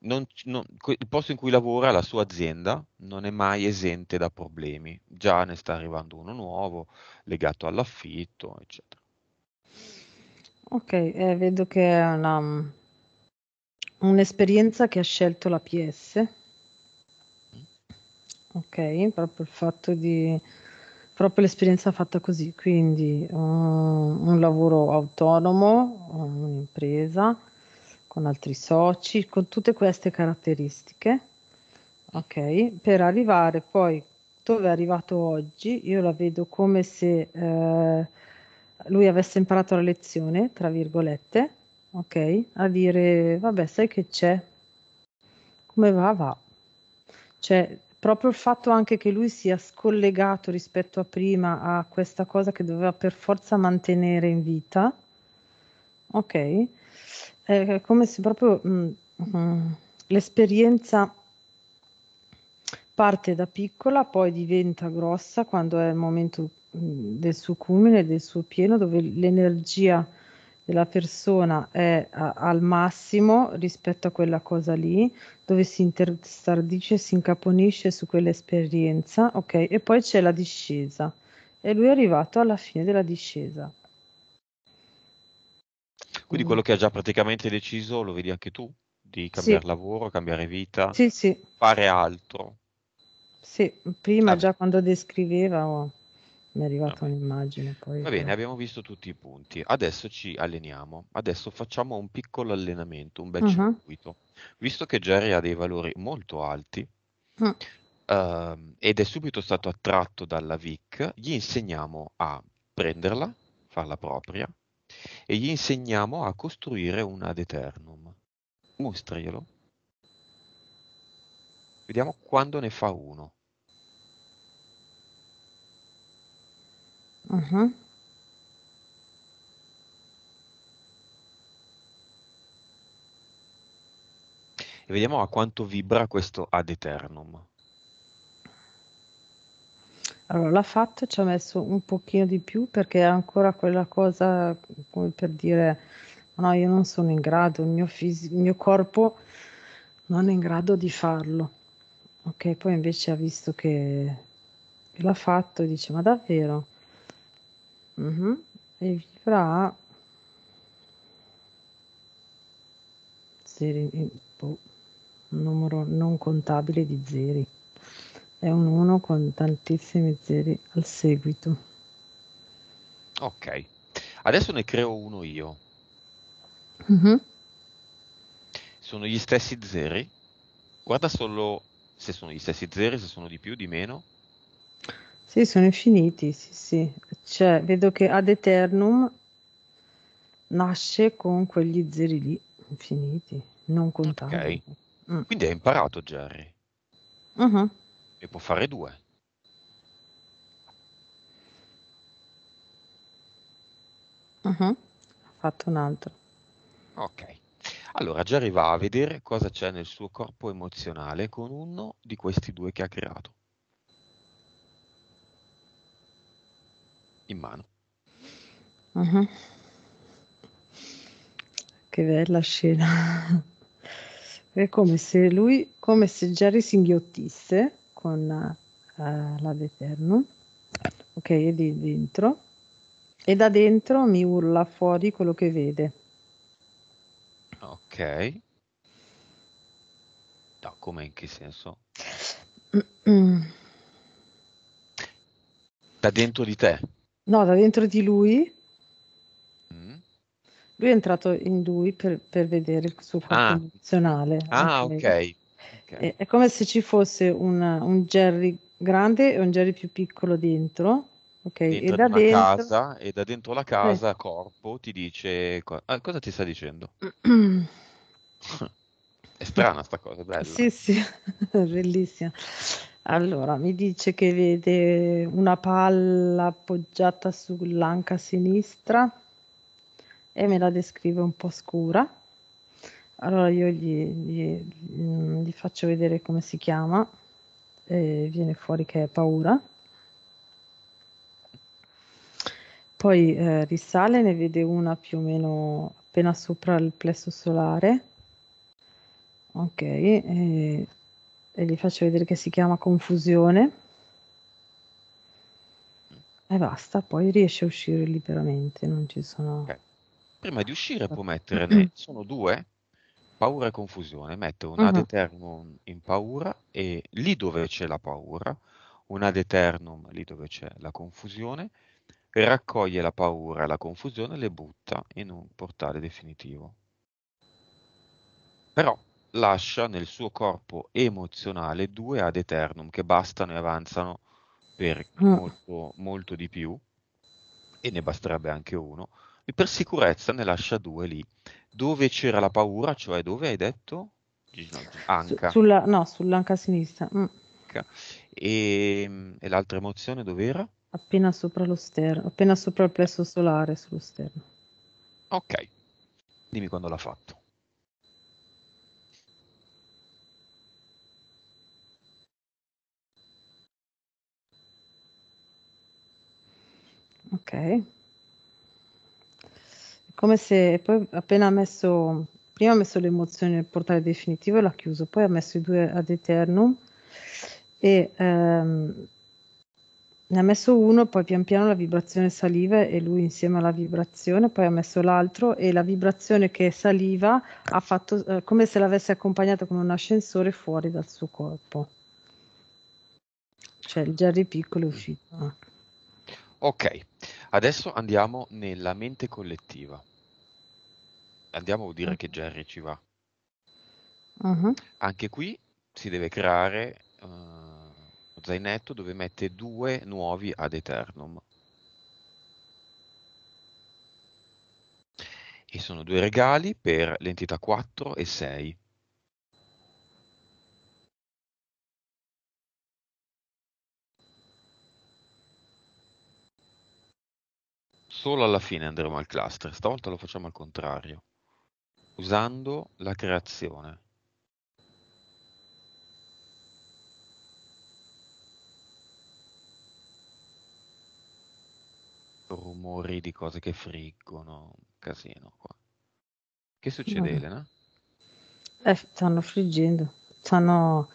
Non, non, il posto in cui lavora, la sua azienda, non è mai esente da problemi. Già ne sta arrivando uno nuovo, legato all'affitto, eccetera. Ok, eh, vedo che è una, mm, un'esperienza che ha scelto la PS. Ok, proprio il fatto di proprio l'esperienza fatta così, quindi um, un lavoro autonomo, un'impresa con altri soci, con tutte queste caratteristiche. Ok, per arrivare poi dove è arrivato oggi, io la vedo come se eh, lui avesse imparato la lezione, tra virgolette, ok? A dire, vabbè, sai che c'è, come va, va. Cioè, proprio il fatto anche che lui sia scollegato rispetto a prima a questa cosa che doveva per forza mantenere in vita, ok? È come se proprio mh, mm, mh, mm, l'esperienza parte da piccola, poi diventa grossa quando è il momento mm, del suo culmine, del suo pieno, dove l'energia della persona è a, al massimo rispetto a quella cosa lì, dove si interstardisce, si incaponisce su quell'esperienza, ok? E poi c'è la discesa e lui è arrivato alla fine della discesa. Quindi quello che ha già praticamente deciso lo vedi anche tu, di cambiare sì. lavoro, cambiare vita, sì, sì. fare altro. Sì, prima ah. già quando descriveva oh, mi è arrivata un'immagine. Poi, va però. bene, abbiamo visto tutti i punti. Adesso ci alleniamo. Adesso facciamo un piccolo allenamento, un bel uh-huh. circuito. Visto che Jerry ha dei valori molto alti uh-huh. uh, ehm, ed è subito stato attratto dalla Vic, gli insegniamo a prenderla, farla propria e gli insegniamo a costruire un ad eternum. Mostriglielo. Vediamo quando ne fa uno. Uh-huh. E vediamo a quanto vibra questo ad eternum. Allora, l'ha fatto, ci ha messo un pochino di più perché è ancora quella cosa come per dire no, io non sono in grado, il mio, fisi- il mio corpo non è in grado di farlo. Ok, poi invece ha visto che l'ha fatto e dice ma davvero? Mhm. E fra zeri, eh, boh, un numero non contabile di zeri. È un 1 con tantissimi zeri al seguito. Ok, adesso ne creo uno io. Mhm. Sono gli stessi zeri? Guarda solo se sono gli stessi zeri, se sono di più, di meno. Sì, sono infiniti, sì, sì. Cioè, vedo che ad eternum nasce con quegli zeri lì, infiniti, non contati. Ok, mm. quindi hai imparato Jerry. Uh-huh. E può fare due. Uh-huh. Mm-hmm. Ho fatto un altro. Ok. Allora, Jerry va a vedere cosa c'è nel suo corpo emozionale con uno di questi due che ha creato. in mano. Uh-huh. Che bella scena. È come se lui, come se Jerry singhiottisse con uh, eh, l'Adeternum. Ok, è lì dentro. E da dentro mi urla fuori quello che vede. Ok. No, come in che senso? Mm-mm. Da dentro di te? No, da dentro di lui. Mm. Lui è entrato in lui per, per vedere il suo corpo ah. emozionale. Ah, ok. okay. È, è, come se ci fosse una, un Jerry grande e un Jerry più piccolo dentro. Okay. Dentro e, da dentro... Casa, e da dentro la eh. casa, eh. corpo, ti dice... Ah, cosa ti sta dicendo? è strana sta cosa, bella. Sì, sì, bellissima. Allora, mi dice che vede una palla appoggiata sull'anca sinistra e me la descrive un po' scura. Allora io gli, gli, mm, gli faccio vedere come si chiama e viene fuori che è paura. Poi eh, risale, ne vede una più o meno appena sopra il plesso solare. Ok, e e vi faccio vedere che si chiama confusione e basta, poi riesce a uscire liberamente, non ci sono... Okay. Prima di uscire può mettere, sono due, paura e confusione, metto un uh-huh. Mhm. ad eternum in paura e lì dove c'è la paura, un ad eternum lì dove c'è la confusione, raccoglie la paura e la confusione e le butta in un portale definitivo. Però lascia nel suo corpo emozionale due ad eternum che bastano e avanzano per ah. molto, molto di più, e ne basterebbe anche uno, e per sicurezza ne lascia due lì. Dove c'era la paura, cioè dove hai detto? Anca. Sulla, no, sull'anca sinistra. Mm. E, ehm, e, l'altra emozione dove era Appena sopra lo sterno, appena sopra il plesso solare sullo sterno. Ok, dimmi quando l'ha fatto. Ok. come se poi appena ha messo, prima ha messo le emozioni nel portale definitivo e l'ha chiuso, poi ha messo i due ad eternum e ehm, ne ha messo uno, poi pian piano la vibrazione saliva e lui insieme alla vibrazione, poi ha messo l'altro e la vibrazione che saliva ha fatto eh, come se l'avesse accompagnata come un ascensore fuori dal suo corpo. Cioè il Jerry piccolo è uscito. Ok, adesso andiamo nella mente collettiva. Andiamo a dire che Jerry ci va. Uh-huh. Anche qui si deve creare uh, eh, un zainetto dove mette due nuovi ad eternum. E sono due regali per l'entità 4 e 6. solo alla fine andremo al cluster, stavolta lo facciamo al contrario, usando la creazione. Rumori di cose che friggono, casino qua. Che succede no. Elena? Eh, stanno friggendo, stanno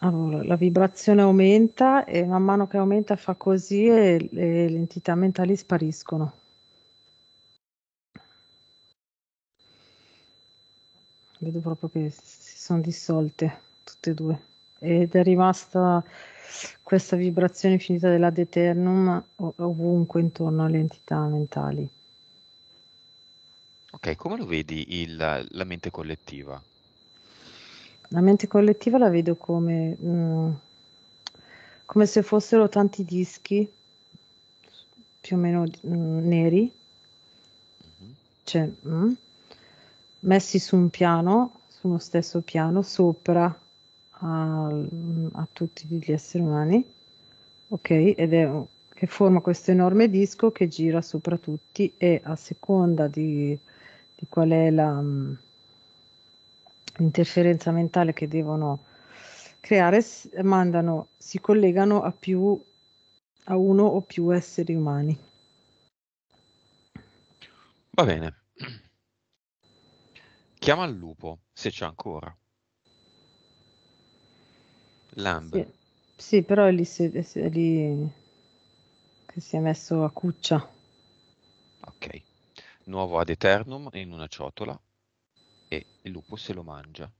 allora, la vibrazione aumenta e man mano che aumenta fa così e, e le entità mentali spariscono. Vedo proprio che si sono dissolte tutte e due. Ed è rimasta questa vibrazione finita della Deternum ovunque intorno alle entità mentali. Ok, come lo vedi il, la mente collettiva? la mente collettiva la vedo come, mm, come se fossero tanti dischi più o meno mm, neri, cioè, mm, messi su un piano, su uno stesso piano, sopra a, a tutti gli esseri umani, ok? Ed è che forma questo enorme disco che gira sopra tutti e a seconda di, di qual è la mm, l'interferenza mentale che devono creare, mandano, si collegano a più a uno o più esseri umani. Va bene. Chiama il lupo, se c'è ancora. Lamb. Sì, sì però è lì, è lì, che si è messo a cuccia. Ok. Nuovo ad eternum in una ciotola, e il lupo se lo mangia.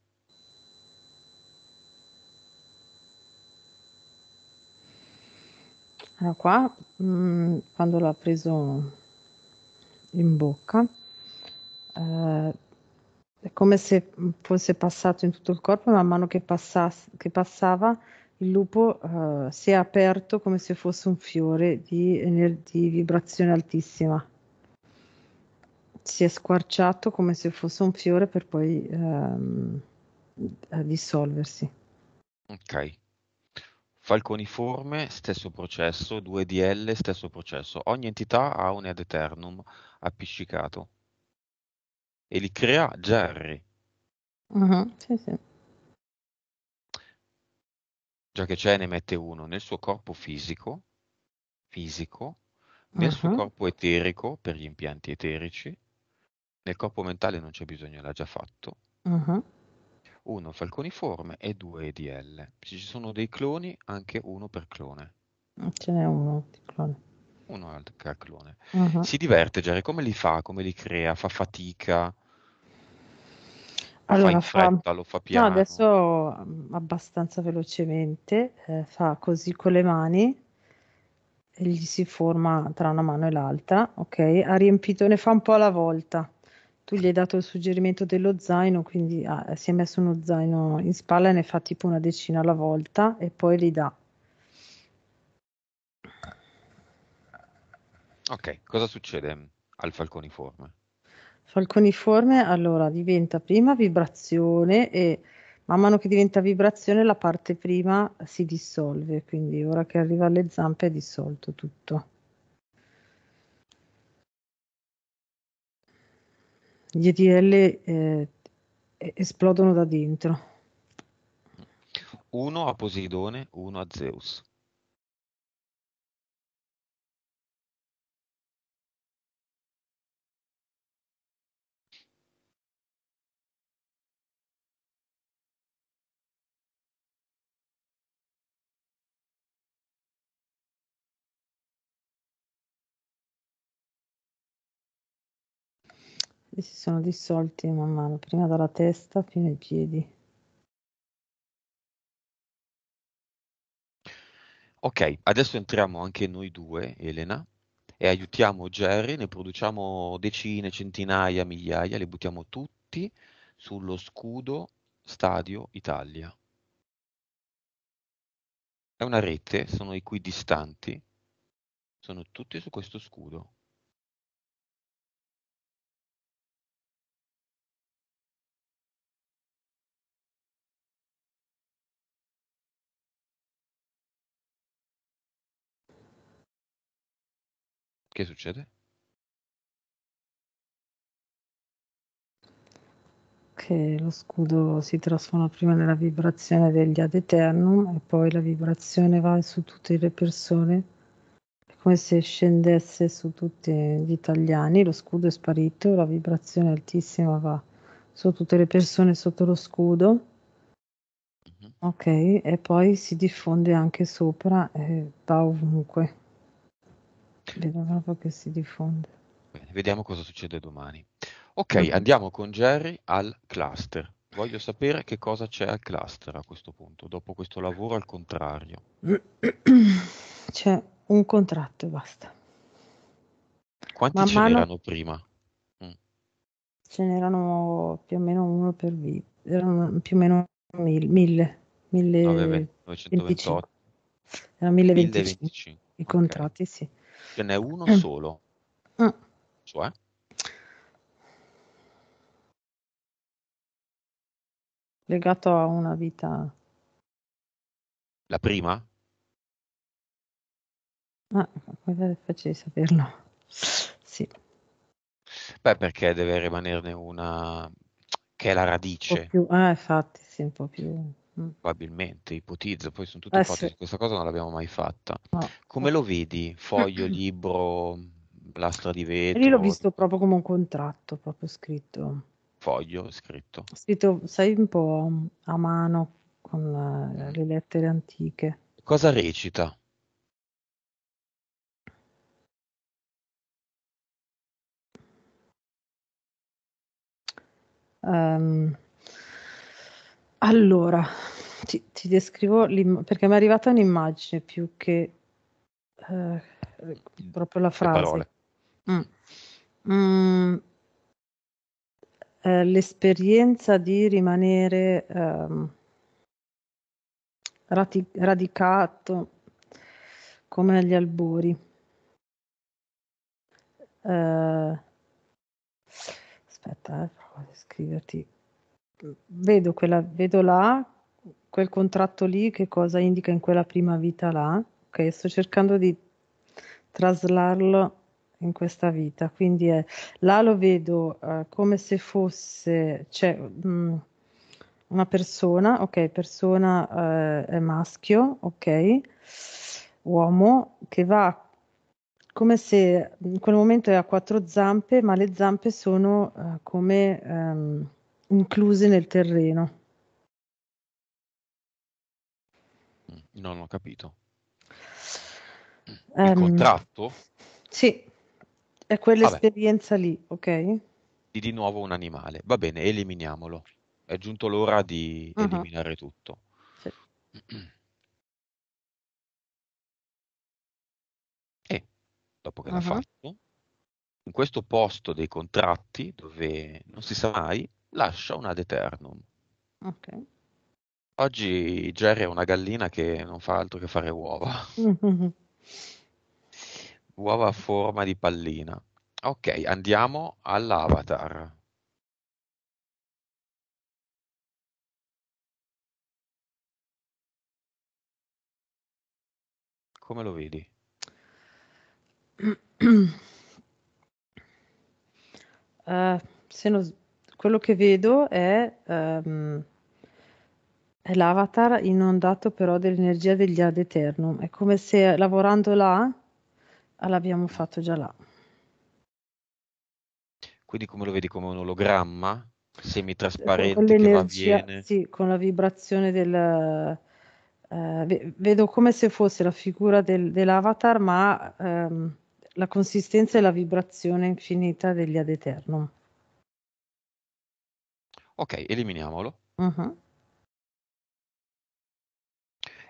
Allora qua, mh, mm, quando l'ha preso in bocca, eh, è come se fosse passato in tutto il corpo, man mano che, passasse, che passava il lupo eh, si è aperto come se fosse un fiore di, di vibrazione altissima si è squarciato come se fosse un fiore per poi ehm, eh, dissolversi. Ok. Falconiforme, stesso processo, 2DL, stesso processo. Ogni entità ha un ad eternum appiccicato e li crea Jerry. Uh-huh, sì, sì. Già che c'è, ne mette uno nel suo corpo fisico, fisico nel uh-huh. suo corpo eterico per gli impianti eterici nel corpo mentale non c'è bisogno, l'ha già fatto. Uh-huh. Uno falconiforme e due EDL. Se ci sono dei cloni, anche uno per clone. Mm, ce n'è uno di clone. Uno al clone. Uh-huh. Si diverte Jerry, come li fa, come li crea, fa fatica? Allora, fa in fretta, fa... lo fa piano? No, adesso mm, abbastanza velocemente, eh, fa così con le mani, e gli si forma tra una mano e l'altra, ok? Ha riempito, ne fa un po' alla volta tu gli hai dato il suggerimento dello zaino, quindi ah, si è messo uno zaino in spalla e ne fa tipo una decina alla volta e poi li dà. Ok, cosa succede mm, al falconiforme? Falconiforme allora diventa prima vibrazione e man mano che diventa vibrazione la parte prima si dissolve, quindi ora che arriva alle zampe è dissolto tutto. gli ETL eh, esplodono da dentro. Uno a Poseidone, uno a Zeus. e si sono dissolti man mano, prima dalla testa fino ai piedi. Ok, adesso entriamo anche noi due, Elena, e aiutiamo Jerry, ne produciamo decine, centinaia, migliaia, li buttiamo tutti sullo scudo Stadio Italia. È una rete, sono equidistanti, sono tutti su questo scudo. Che succede? Che lo scudo si trasforma prima nella vibrazione degli ad eternum e poi la vibrazione va su tutte le persone, è come se scendesse su tutti gli italiani, lo scudo è sparito, la vibrazione altissima va su tutte le persone sotto lo scudo. Mhm. Ok, e poi si diffonde anche sopra e va ovunque. Vedo proprio che si diffonde. Bene, vediamo cosa succede domani. Ok, mm. andiamo con Jerry al cluster. Voglio sapere che cosa c'è al cluster a questo punto, dopo questo lavoro al contrario. C'è un contratto e basta. Quanti Man ce mano... n'erano prima? Mm. Ce n'erano più o meno uno per vita, erano più o meno mille, mille, mille 928. Era 1025. 1025. I okay. contratti, sì. Ce n'è uno mm. solo. Mm. Cioè? Legato a una vita. La prima? Ah, quella è facile saperlo. Sì. Beh, perché deve rimanerne una che è la radice. Un più, ah, infatti, sì, un po' più. Mm. Probabilmente, ipotizzo, poi sono tutte eh ipotesi, sì. questa cosa non l'abbiamo mai fatta. No. Come lo vedi? Foglio, libro, lastra di vetro? E lì l'ho visto proprio come un contratto, proprio scritto. Foglio, scritto. Scritto, sai, un po' a mano, con eh, le lettere antiche. Cosa recita? Um, allora, ti, ti descrivo perché mi è arrivata un'immagine più che eh, proprio la frase. Le parole. Mm. Mm. Eh, l'esperienza di rimanere ehm, rati- radicato come agli albori. Eh, aspetta, eh, provo a descriverti vedo, quella, vedo là quel contratto lì, che cosa indica in quella prima vita là. Ok, sto cercando di traslarlo in questa vita. Quindi è, là lo vedo uh, come se fosse cioè, mh, mm, una persona, ok, persona uh, è maschio, ok, uomo che va come se in quel momento è a quattro zampe, ma le zampe sono uh, come um, incluse nel terreno. Mm, non ho capito. Il um, contratto? Sì, è quell'esperienza Vabbè. lì, ok? Di, di nuovo un animale. Va bene, eliminiamolo. È giunto l'ora di uh-huh. eliminare tutto. Sì. E dopo che uh-huh. l'ha fatto, in questo posto dei contratti, dove non si sa mai, lascia un ad eternum. Ok. Oggi Jerry è una gallina che non fa altro che fare uova. uova a forma di pallina. Ok, andiamo all'avatar. Come lo vedi? Uh, se non quello che vedo è, um, è l'avatar inondato però dell'energia degli ad eternum. È come se lavorando là l'abbiamo fatto già là. Quindi come lo vedi come un ologramma semitrasparente che va viene? Sì, con la vibrazione del... Eh, vedo come se fosse la figura del, dell'avatar, ma ehm, la consistenza e la vibrazione infinita degli ad eternum. Ok, eliminiamolo. Mh-mh.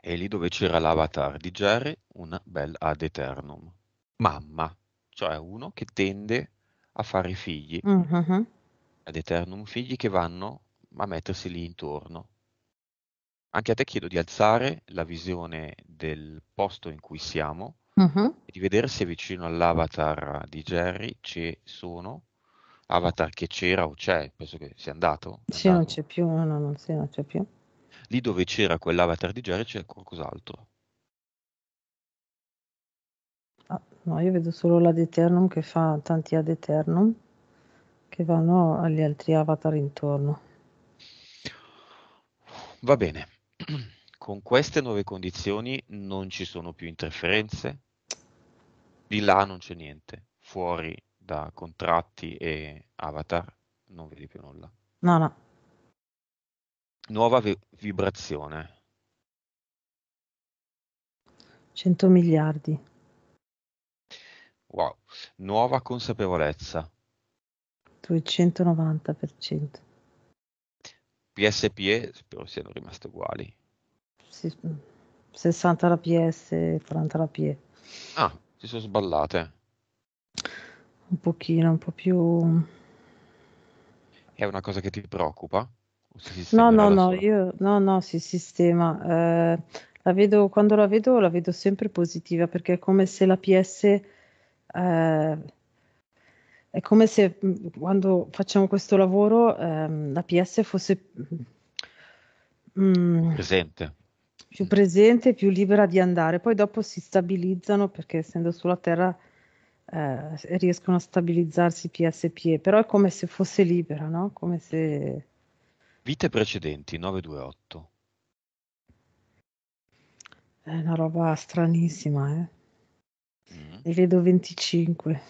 E lì dove c'era l'avatar di Jerry, una bella ad eternum. Mamma, cioè uno che tende a fare figli, Mh-mh. ad eternum figli che vanno a mettersi lì intorno. Anche a te chiedo di alzare la visione del posto in cui siamo Mh-mh. e di vedere se vicino all'avatar di Jerry ci sono Avatar che c'era o c'è, penso che sia andato. È sì, andato. non c'è più, no, no, non, sì, non c'è più. Lì dove c'era quell'avatar di Jerry c'è qualcos'altro. Ah, no, io vedo solo l'Ad Eternum che fa tanti Ad Eternum che vanno agli altri avatar intorno. Va bene, con queste nuove condizioni non ci sono più interferenze, di là non c'è niente, fuori da contratti e avatar non vedi più nulla. No, no. Nuova vi- vibrazione. 100 miliardi. Wow. Nuova consapevolezza. 290%. PSPE spero siano rimaste uguali. Sì, 60 la PS, 40 la PE. Ah, si sono sballate un pochino, un po' più... È una cosa che ti preoccupa? No, no, no, io, no, no, si sistema. Eh, la vedo, quando la vedo, la vedo sempre positiva perché è come se la PS... Eh, è come se mm, quando facciamo questo lavoro eh, la PS fosse... Mm, mm, presente più presente, più libera di andare. Poi dopo si stabilizzano perché essendo sulla Terra eh, riescono a stabilizzarsi PSPE, però è come se fosse libera, no? Come se... Vite precedenti, 928. È una roba stranissima, eh. Mm. Ne vedo 25.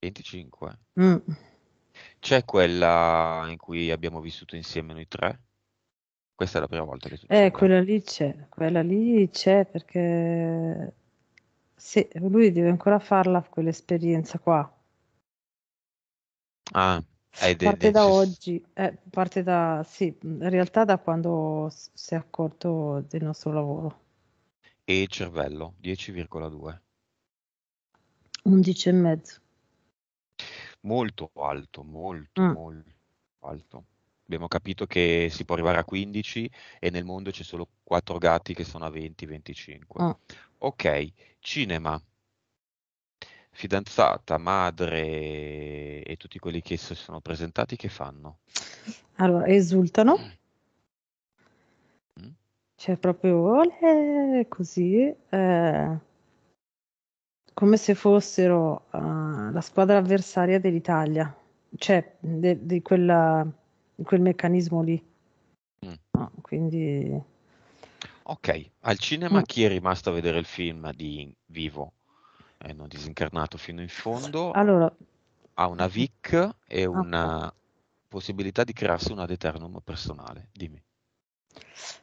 25? Mm. C'è quella in cui abbiamo vissuto insieme noi tre? Questa è la prima volta che succede. Eh, quella lì c'è, quella lì c'è perché sì, lui deve ancora farla quell'esperienza qua. Ah, de- parte da oggi, eh, parte da, sì, in realtà da quando si è accorto del nostro lavoro. E cervello, 10,2. e mezzo. Molto alto, molto, mm. molto alto abbiamo capito che si può arrivare a 15 e nel mondo c'è solo 4 gatti che sono a 20-25. Ah. Ok, cinema, fidanzata, madre e tutti quelli che si sono presentati che fanno? Allora, esultano. Mm. Cioè, proprio olè, così, eh, come se fossero uh, la squadra avversaria dell'Italia, cioè di de, de quella quel meccanismo lì. Mm. No, quindi... Ok, al cinema mm. chi è rimasto a vedere il film di vivo e eh, non disincarnato fino in fondo allora... ha una VIC e ah, una ah. possibilità di crearsi un ad eternum personale, dimmi.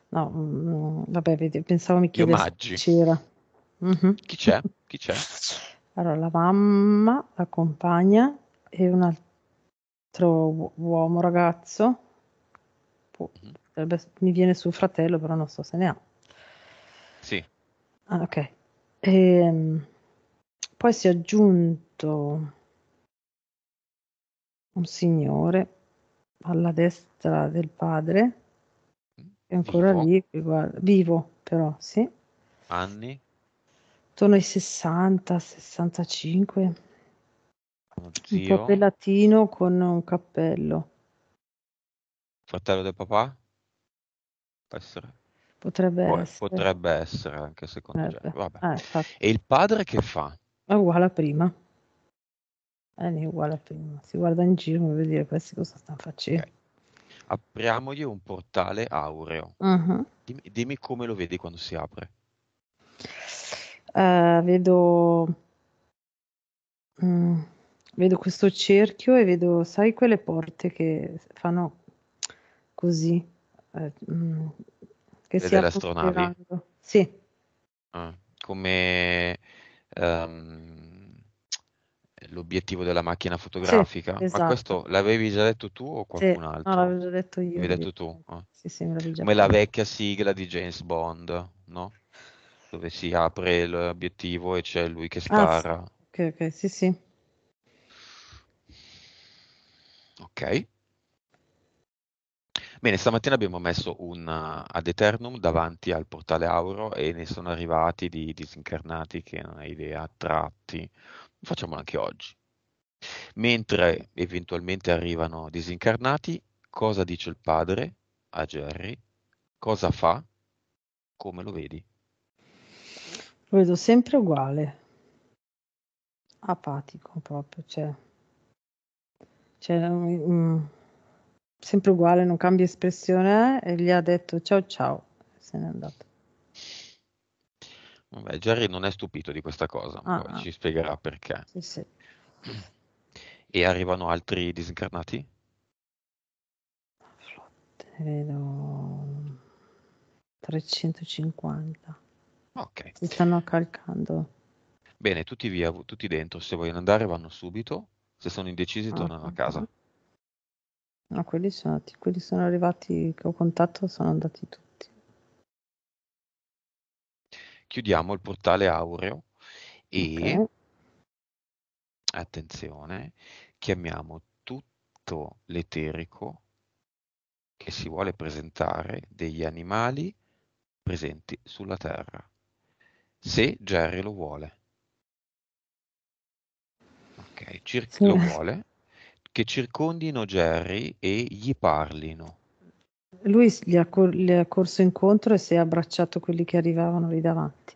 No, mh, mm, vabbè, pensavo mi chiedessi chi c'era. Mm-hmm. Chi c'è? Chi c'è? Allora, la mamma, la compagna e un'altra altro uomo ragazzo, Può, mm-hmm. potrebbe, mi viene su fratello, però non so se ne ha. Sì. Ah, ok. E, ehm, poi si è aggiunto un signore alla destra del padre, è ancora vivo. lì, guarda, vivo però, sì. Anni? Sono i 60, 65. Zio. Un po' pelatino con un cappello. Fratello del papà? essere. Potrebbe Poi, essere. Potrebbe essere anche secondo me. Eh, e il padre che fa? È uguale a prima. Eh, è uguale a prima. Si guarda in giro per dire questi cosa stanno facendo. Okay. Apriamogli un portale aureo. Uh-huh. Dimmi, dimmi, come lo vedi quando si apre. Uh, vedo... Mm vedo questo cerchio e vedo, sai, quelle porte che fanno così. Eh, mh, mm, che si delle astronavi? Sì. Ah, come um, l'obiettivo della macchina fotografica. Sì, esatto. Ma questo l'avevi già detto tu o qualcun sì, altro? No, l'avevo già detto io. Mi detto tu? Ah. Sì, sì, me già Come detto. la vecchia sigla di James Bond, no? Dove si apre l'obiettivo e c'è lui che spara. Ah, sì. Ok, ok, sì, sì. Ok. Bene, stamattina abbiamo messo un eh, ad eternum davanti al portale Auro e ne sono arrivati di disincarnati che non hai idea, tratti. Facciamolo anche oggi. Mentre eventualmente arrivano disincarnati, cosa dice il padre a Jerry? Cosa fa? Come lo vedi? Lo vedo sempre uguale, apatico proprio, cioè cioè, mh, mm, sempre uguale, non cambia espressione eh, e gli ha detto ciao ciao, se n'è andato. Vabbè, Jerry non è stupito di questa cosa, ah, ah. ci spiegherà perché. Sì, sì. E arrivano altri disincarnati? Flotte, vedo 350. Ok. Si stanno calcando. Bene, tutti via, tutti dentro, se vogliono andare vanno subito. Se sono indecisi ah, tornano a casa. No, quelli sono, quelli sono arrivati che ho contatto, sono andati tutti. Chiudiamo il portale aureo e okay. attenzione, chiamiamo tutto l'eterico che si vuole presentare degli animali presenti sulla Terra, se Jerry lo vuole. Ok, cir- sì. lo vuole, che circondino Jerry e gli parlino. Lui gli ha, cor- gli ha corso incontro e si è abbracciato quelli che arrivavano lì davanti.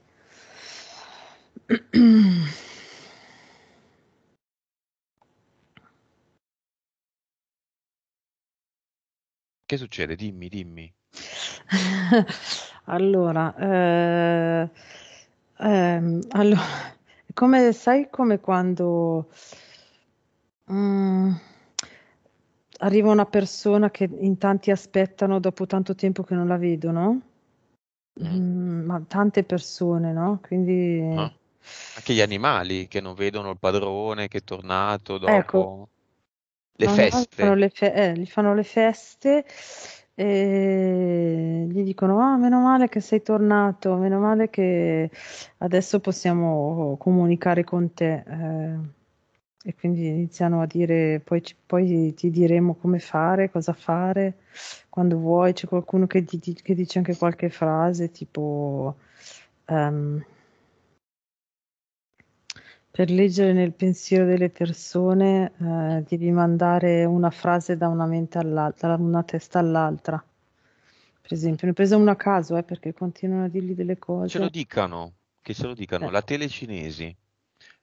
Che succede? Dimmi, dimmi. allora, eh, ehm, allora, come sai, come quando mm, arriva una persona che in tanti aspettano dopo tanto tempo che non la vedono, mm. mm. ma tante persone, no? Quindi... Ah. Anche gli animali che non vedono il padrone che è tornato dopo. Ecco. Le, no, Fanno Le, fe- eh, le feste e gli dicono: Ah, meno male che sei tornato, meno male che adesso possiamo comunicare con te. Eh, e quindi iniziano a dire: poi, ci, poi, ti diremo come fare, cosa fare. Quando vuoi, c'è qualcuno che, ti, che dice anche qualche frase tipo. Um, per leggere nel pensiero delle persone eh, devi mandare una frase da una, mente all'altra, da una testa all'altra. Per esempio, ne ho preso una a caso eh, perché continuano a dirgli delle cose. Ce lo dicano, che ce lo dicano. Eh. La telecinesi,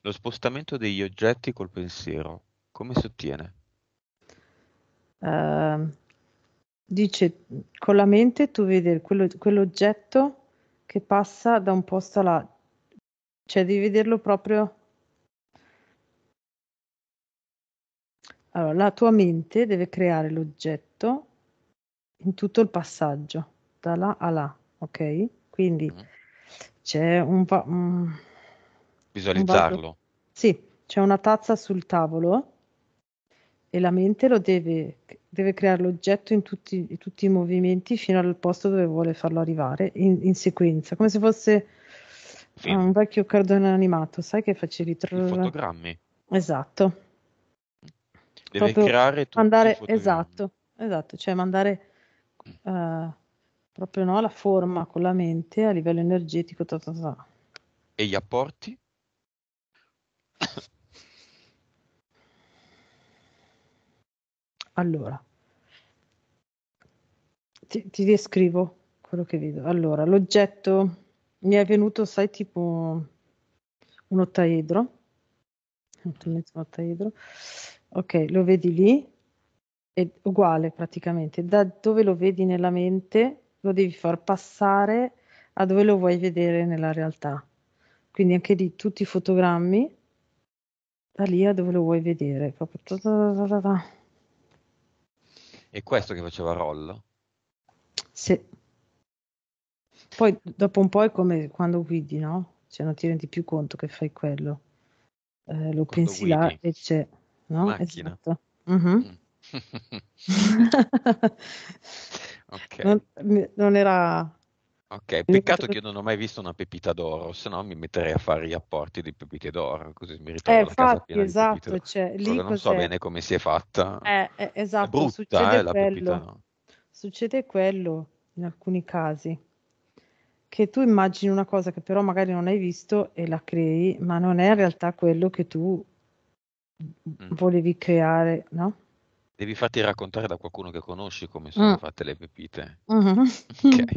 lo spostamento degli oggetti col pensiero, come si ottiene? Uh, dice, con la mente tu vedi quello, quell'oggetto che passa da un posto alla... Cioè devi vederlo proprio Allora, la tua mente deve creare l'oggetto in tutto il passaggio, da là a là, ok? Quindi mm-hmm. c'è un... Va- mm, Visualizzarlo. Un sì, c'è una tazza sul tavolo e la mente lo deve, deve creare l'oggetto in tutti, in tutti, i movimenti fino al posto dove vuole farlo arrivare in, in sequenza, come se fosse sì. un vecchio cardone animato, sai che facevi? Tra... I fotogrammi. Esatto deve creare tutto mandare, esatto, esatto, cioè mandare uh, proprio no, la forma con la mente a livello energetico. Ta, ta, ta. E gli apporti? Allora, ti, ti, descrivo quello che vedo. Allora, l'oggetto mi è venuto, sai, tipo un ottaedro, un ottaedro Ok, lo vedi lì, è uguale praticamente. Da dove lo vedi nella mente lo devi far passare a dove lo vuoi vedere nella realtà. Quindi anche lì tutti i fotogrammi, da lì a dove lo vuoi vedere. Proprio... E questo che faceva Rollo? Sì. Poi dopo un po' è come quando guidi, no? Cioè non ti rendi più conto che fai quello. Eh, lo quando pensi guidi. là e c'è no? macchina. Esatto. Uh-huh. okay. non, non, era... Ok, peccato che io non ho mai visto una pepita d'oro, se no mi metterei a fare gli apporti di pepite d'oro, così mi ritrovo eh, la fatti, casa piena esatto, cioè, lì non so bene come si è fatta. Eh, eh, esatto, è brutta, succede eh, la pepita no. Succede quello in alcuni casi che tu immagini una cosa che però magari non hai visto e la crei, ma non è in realtà quello che tu Mm. volevi creare, no? Devi farti raccontare da qualcuno che conosci come sono mm. fatte le pepite. Mm-hmm. Ok.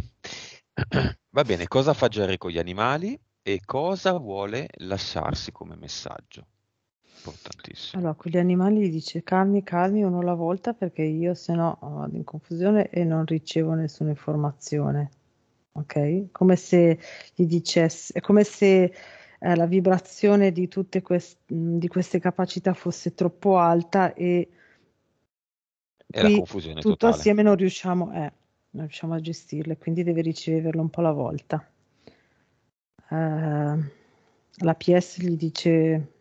Va bene, cosa fa Jerry con gli animali e cosa vuole lasciarsi come messaggio? Importantissimo. Allora, con gli animali gli dice calmi, calmi uno alla volta perché io se no oh, vado in confusione e non ricevo nessuna informazione. Ok? Come se gli dicesse, è come se eh, la vibrazione di tutte quest- di queste capacità fosse troppo alta e, e la confusione tutto totale. assieme non riusciamo, eh, non riusciamo a gestirle, quindi deve riceverlo un po' alla volta. Uh, la PS gli dice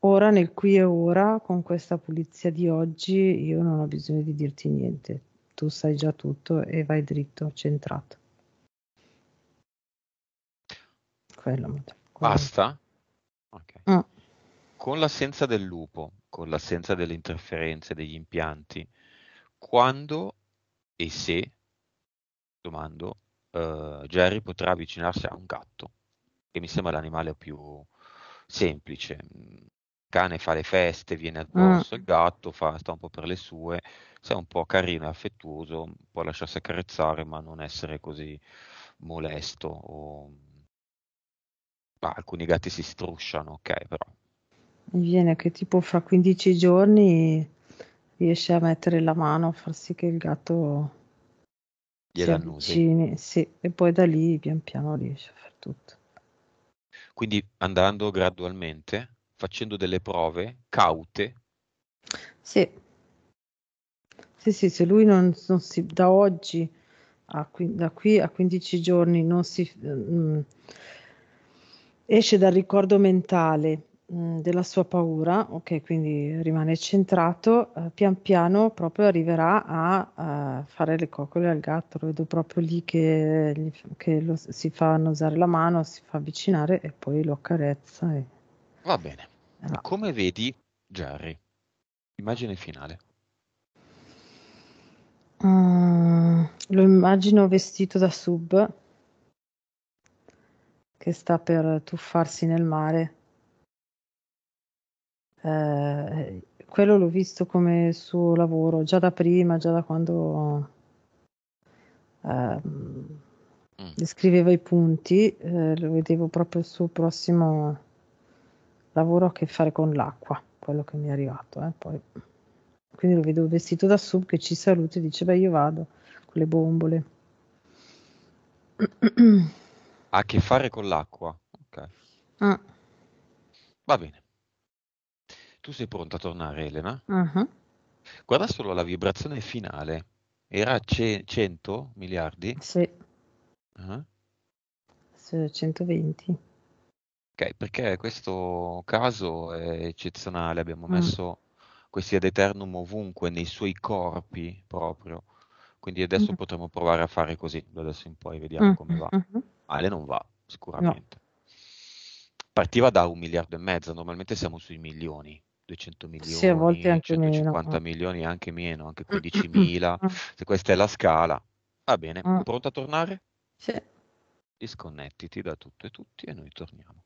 ora nel qui e ora con questa pulizia di oggi io non ho bisogno di dirti niente tu sai già tutto e vai dritto centrato quello Basta? Okay. Mm. Con l'assenza del lupo, con l'assenza delle interferenze, degli impianti, quando e se, domando, uh, Jerry potrà avvicinarsi a un gatto, che mi sembra l'animale più semplice. Il cane fa le feste, viene addosso, mm. il gatto fa, sta un po' per le sue, se è un po' carino e affettuoso, può lasciarsi accarezzare, ma non essere così molesto o ma alcuni gatti si strusciano, ok, però. Mi viene che tipo fra 15 giorni riesce a mettere la mano, a far sì che il gatto gliela avvicini, sì, e poi da lì pian piano riesce a fare tutto. Quindi andando gradualmente, facendo delle prove caute. Sì, sì, sì, se lui non, non si, da oggi, a, da qui a 15 giorni, non si... Mh, mm, esce dal ricordo mentale mm, della sua paura, ok, quindi rimane centrato, eh, pian piano proprio arriverà a, a, eh, fare le coccole al gatto, lo vedo proprio lì che, gli, che lo, si fa annusare la mano, si fa avvicinare e poi lo accarezza. E... Va bene. Ah. Come vedi, Jerry, immagine finale. Mm, lo immagino vestito da sub che sta per tuffarsi nel mare. Eh, quello l'ho visto come suo lavoro già da prima, già da quando eh, mm. scriveva i punti, eh, lo vedevo proprio il suo prossimo lavoro a che fare con l'acqua, quello che mi è arrivato. Eh, poi. Quindi lo vedo vestito da sub che ci saluta e dice beh io vado con le bombole. Ha a che fare con l'acqua. Okay. Ah. Va bene. Tu sei pronta a tornare, Elena? Uh-huh. Guarda solo la vibrazione finale. Era ce- 100 miliardi? Sì. Uh-huh. 120. Ok, perché questo caso è eccezionale. Abbiamo uh messo questi ad eternum ovunque, nei suoi corpi proprio. Quindi adesso mm. potremmo provare a fare così, da adesso in poi vediamo mm, come va male non va, sicuramente. No. Partiva da un miliardo e mezzo, normalmente siamo sui milioni. 200 milioni, sì, a volte anche 150 meno. milioni, anche meno, anche 15.000. Mm, mm, mm, se questa è la scala, va bene. Pronto a tornare? Sì. Disconnettiti da tutto e tutti e noi torniamo.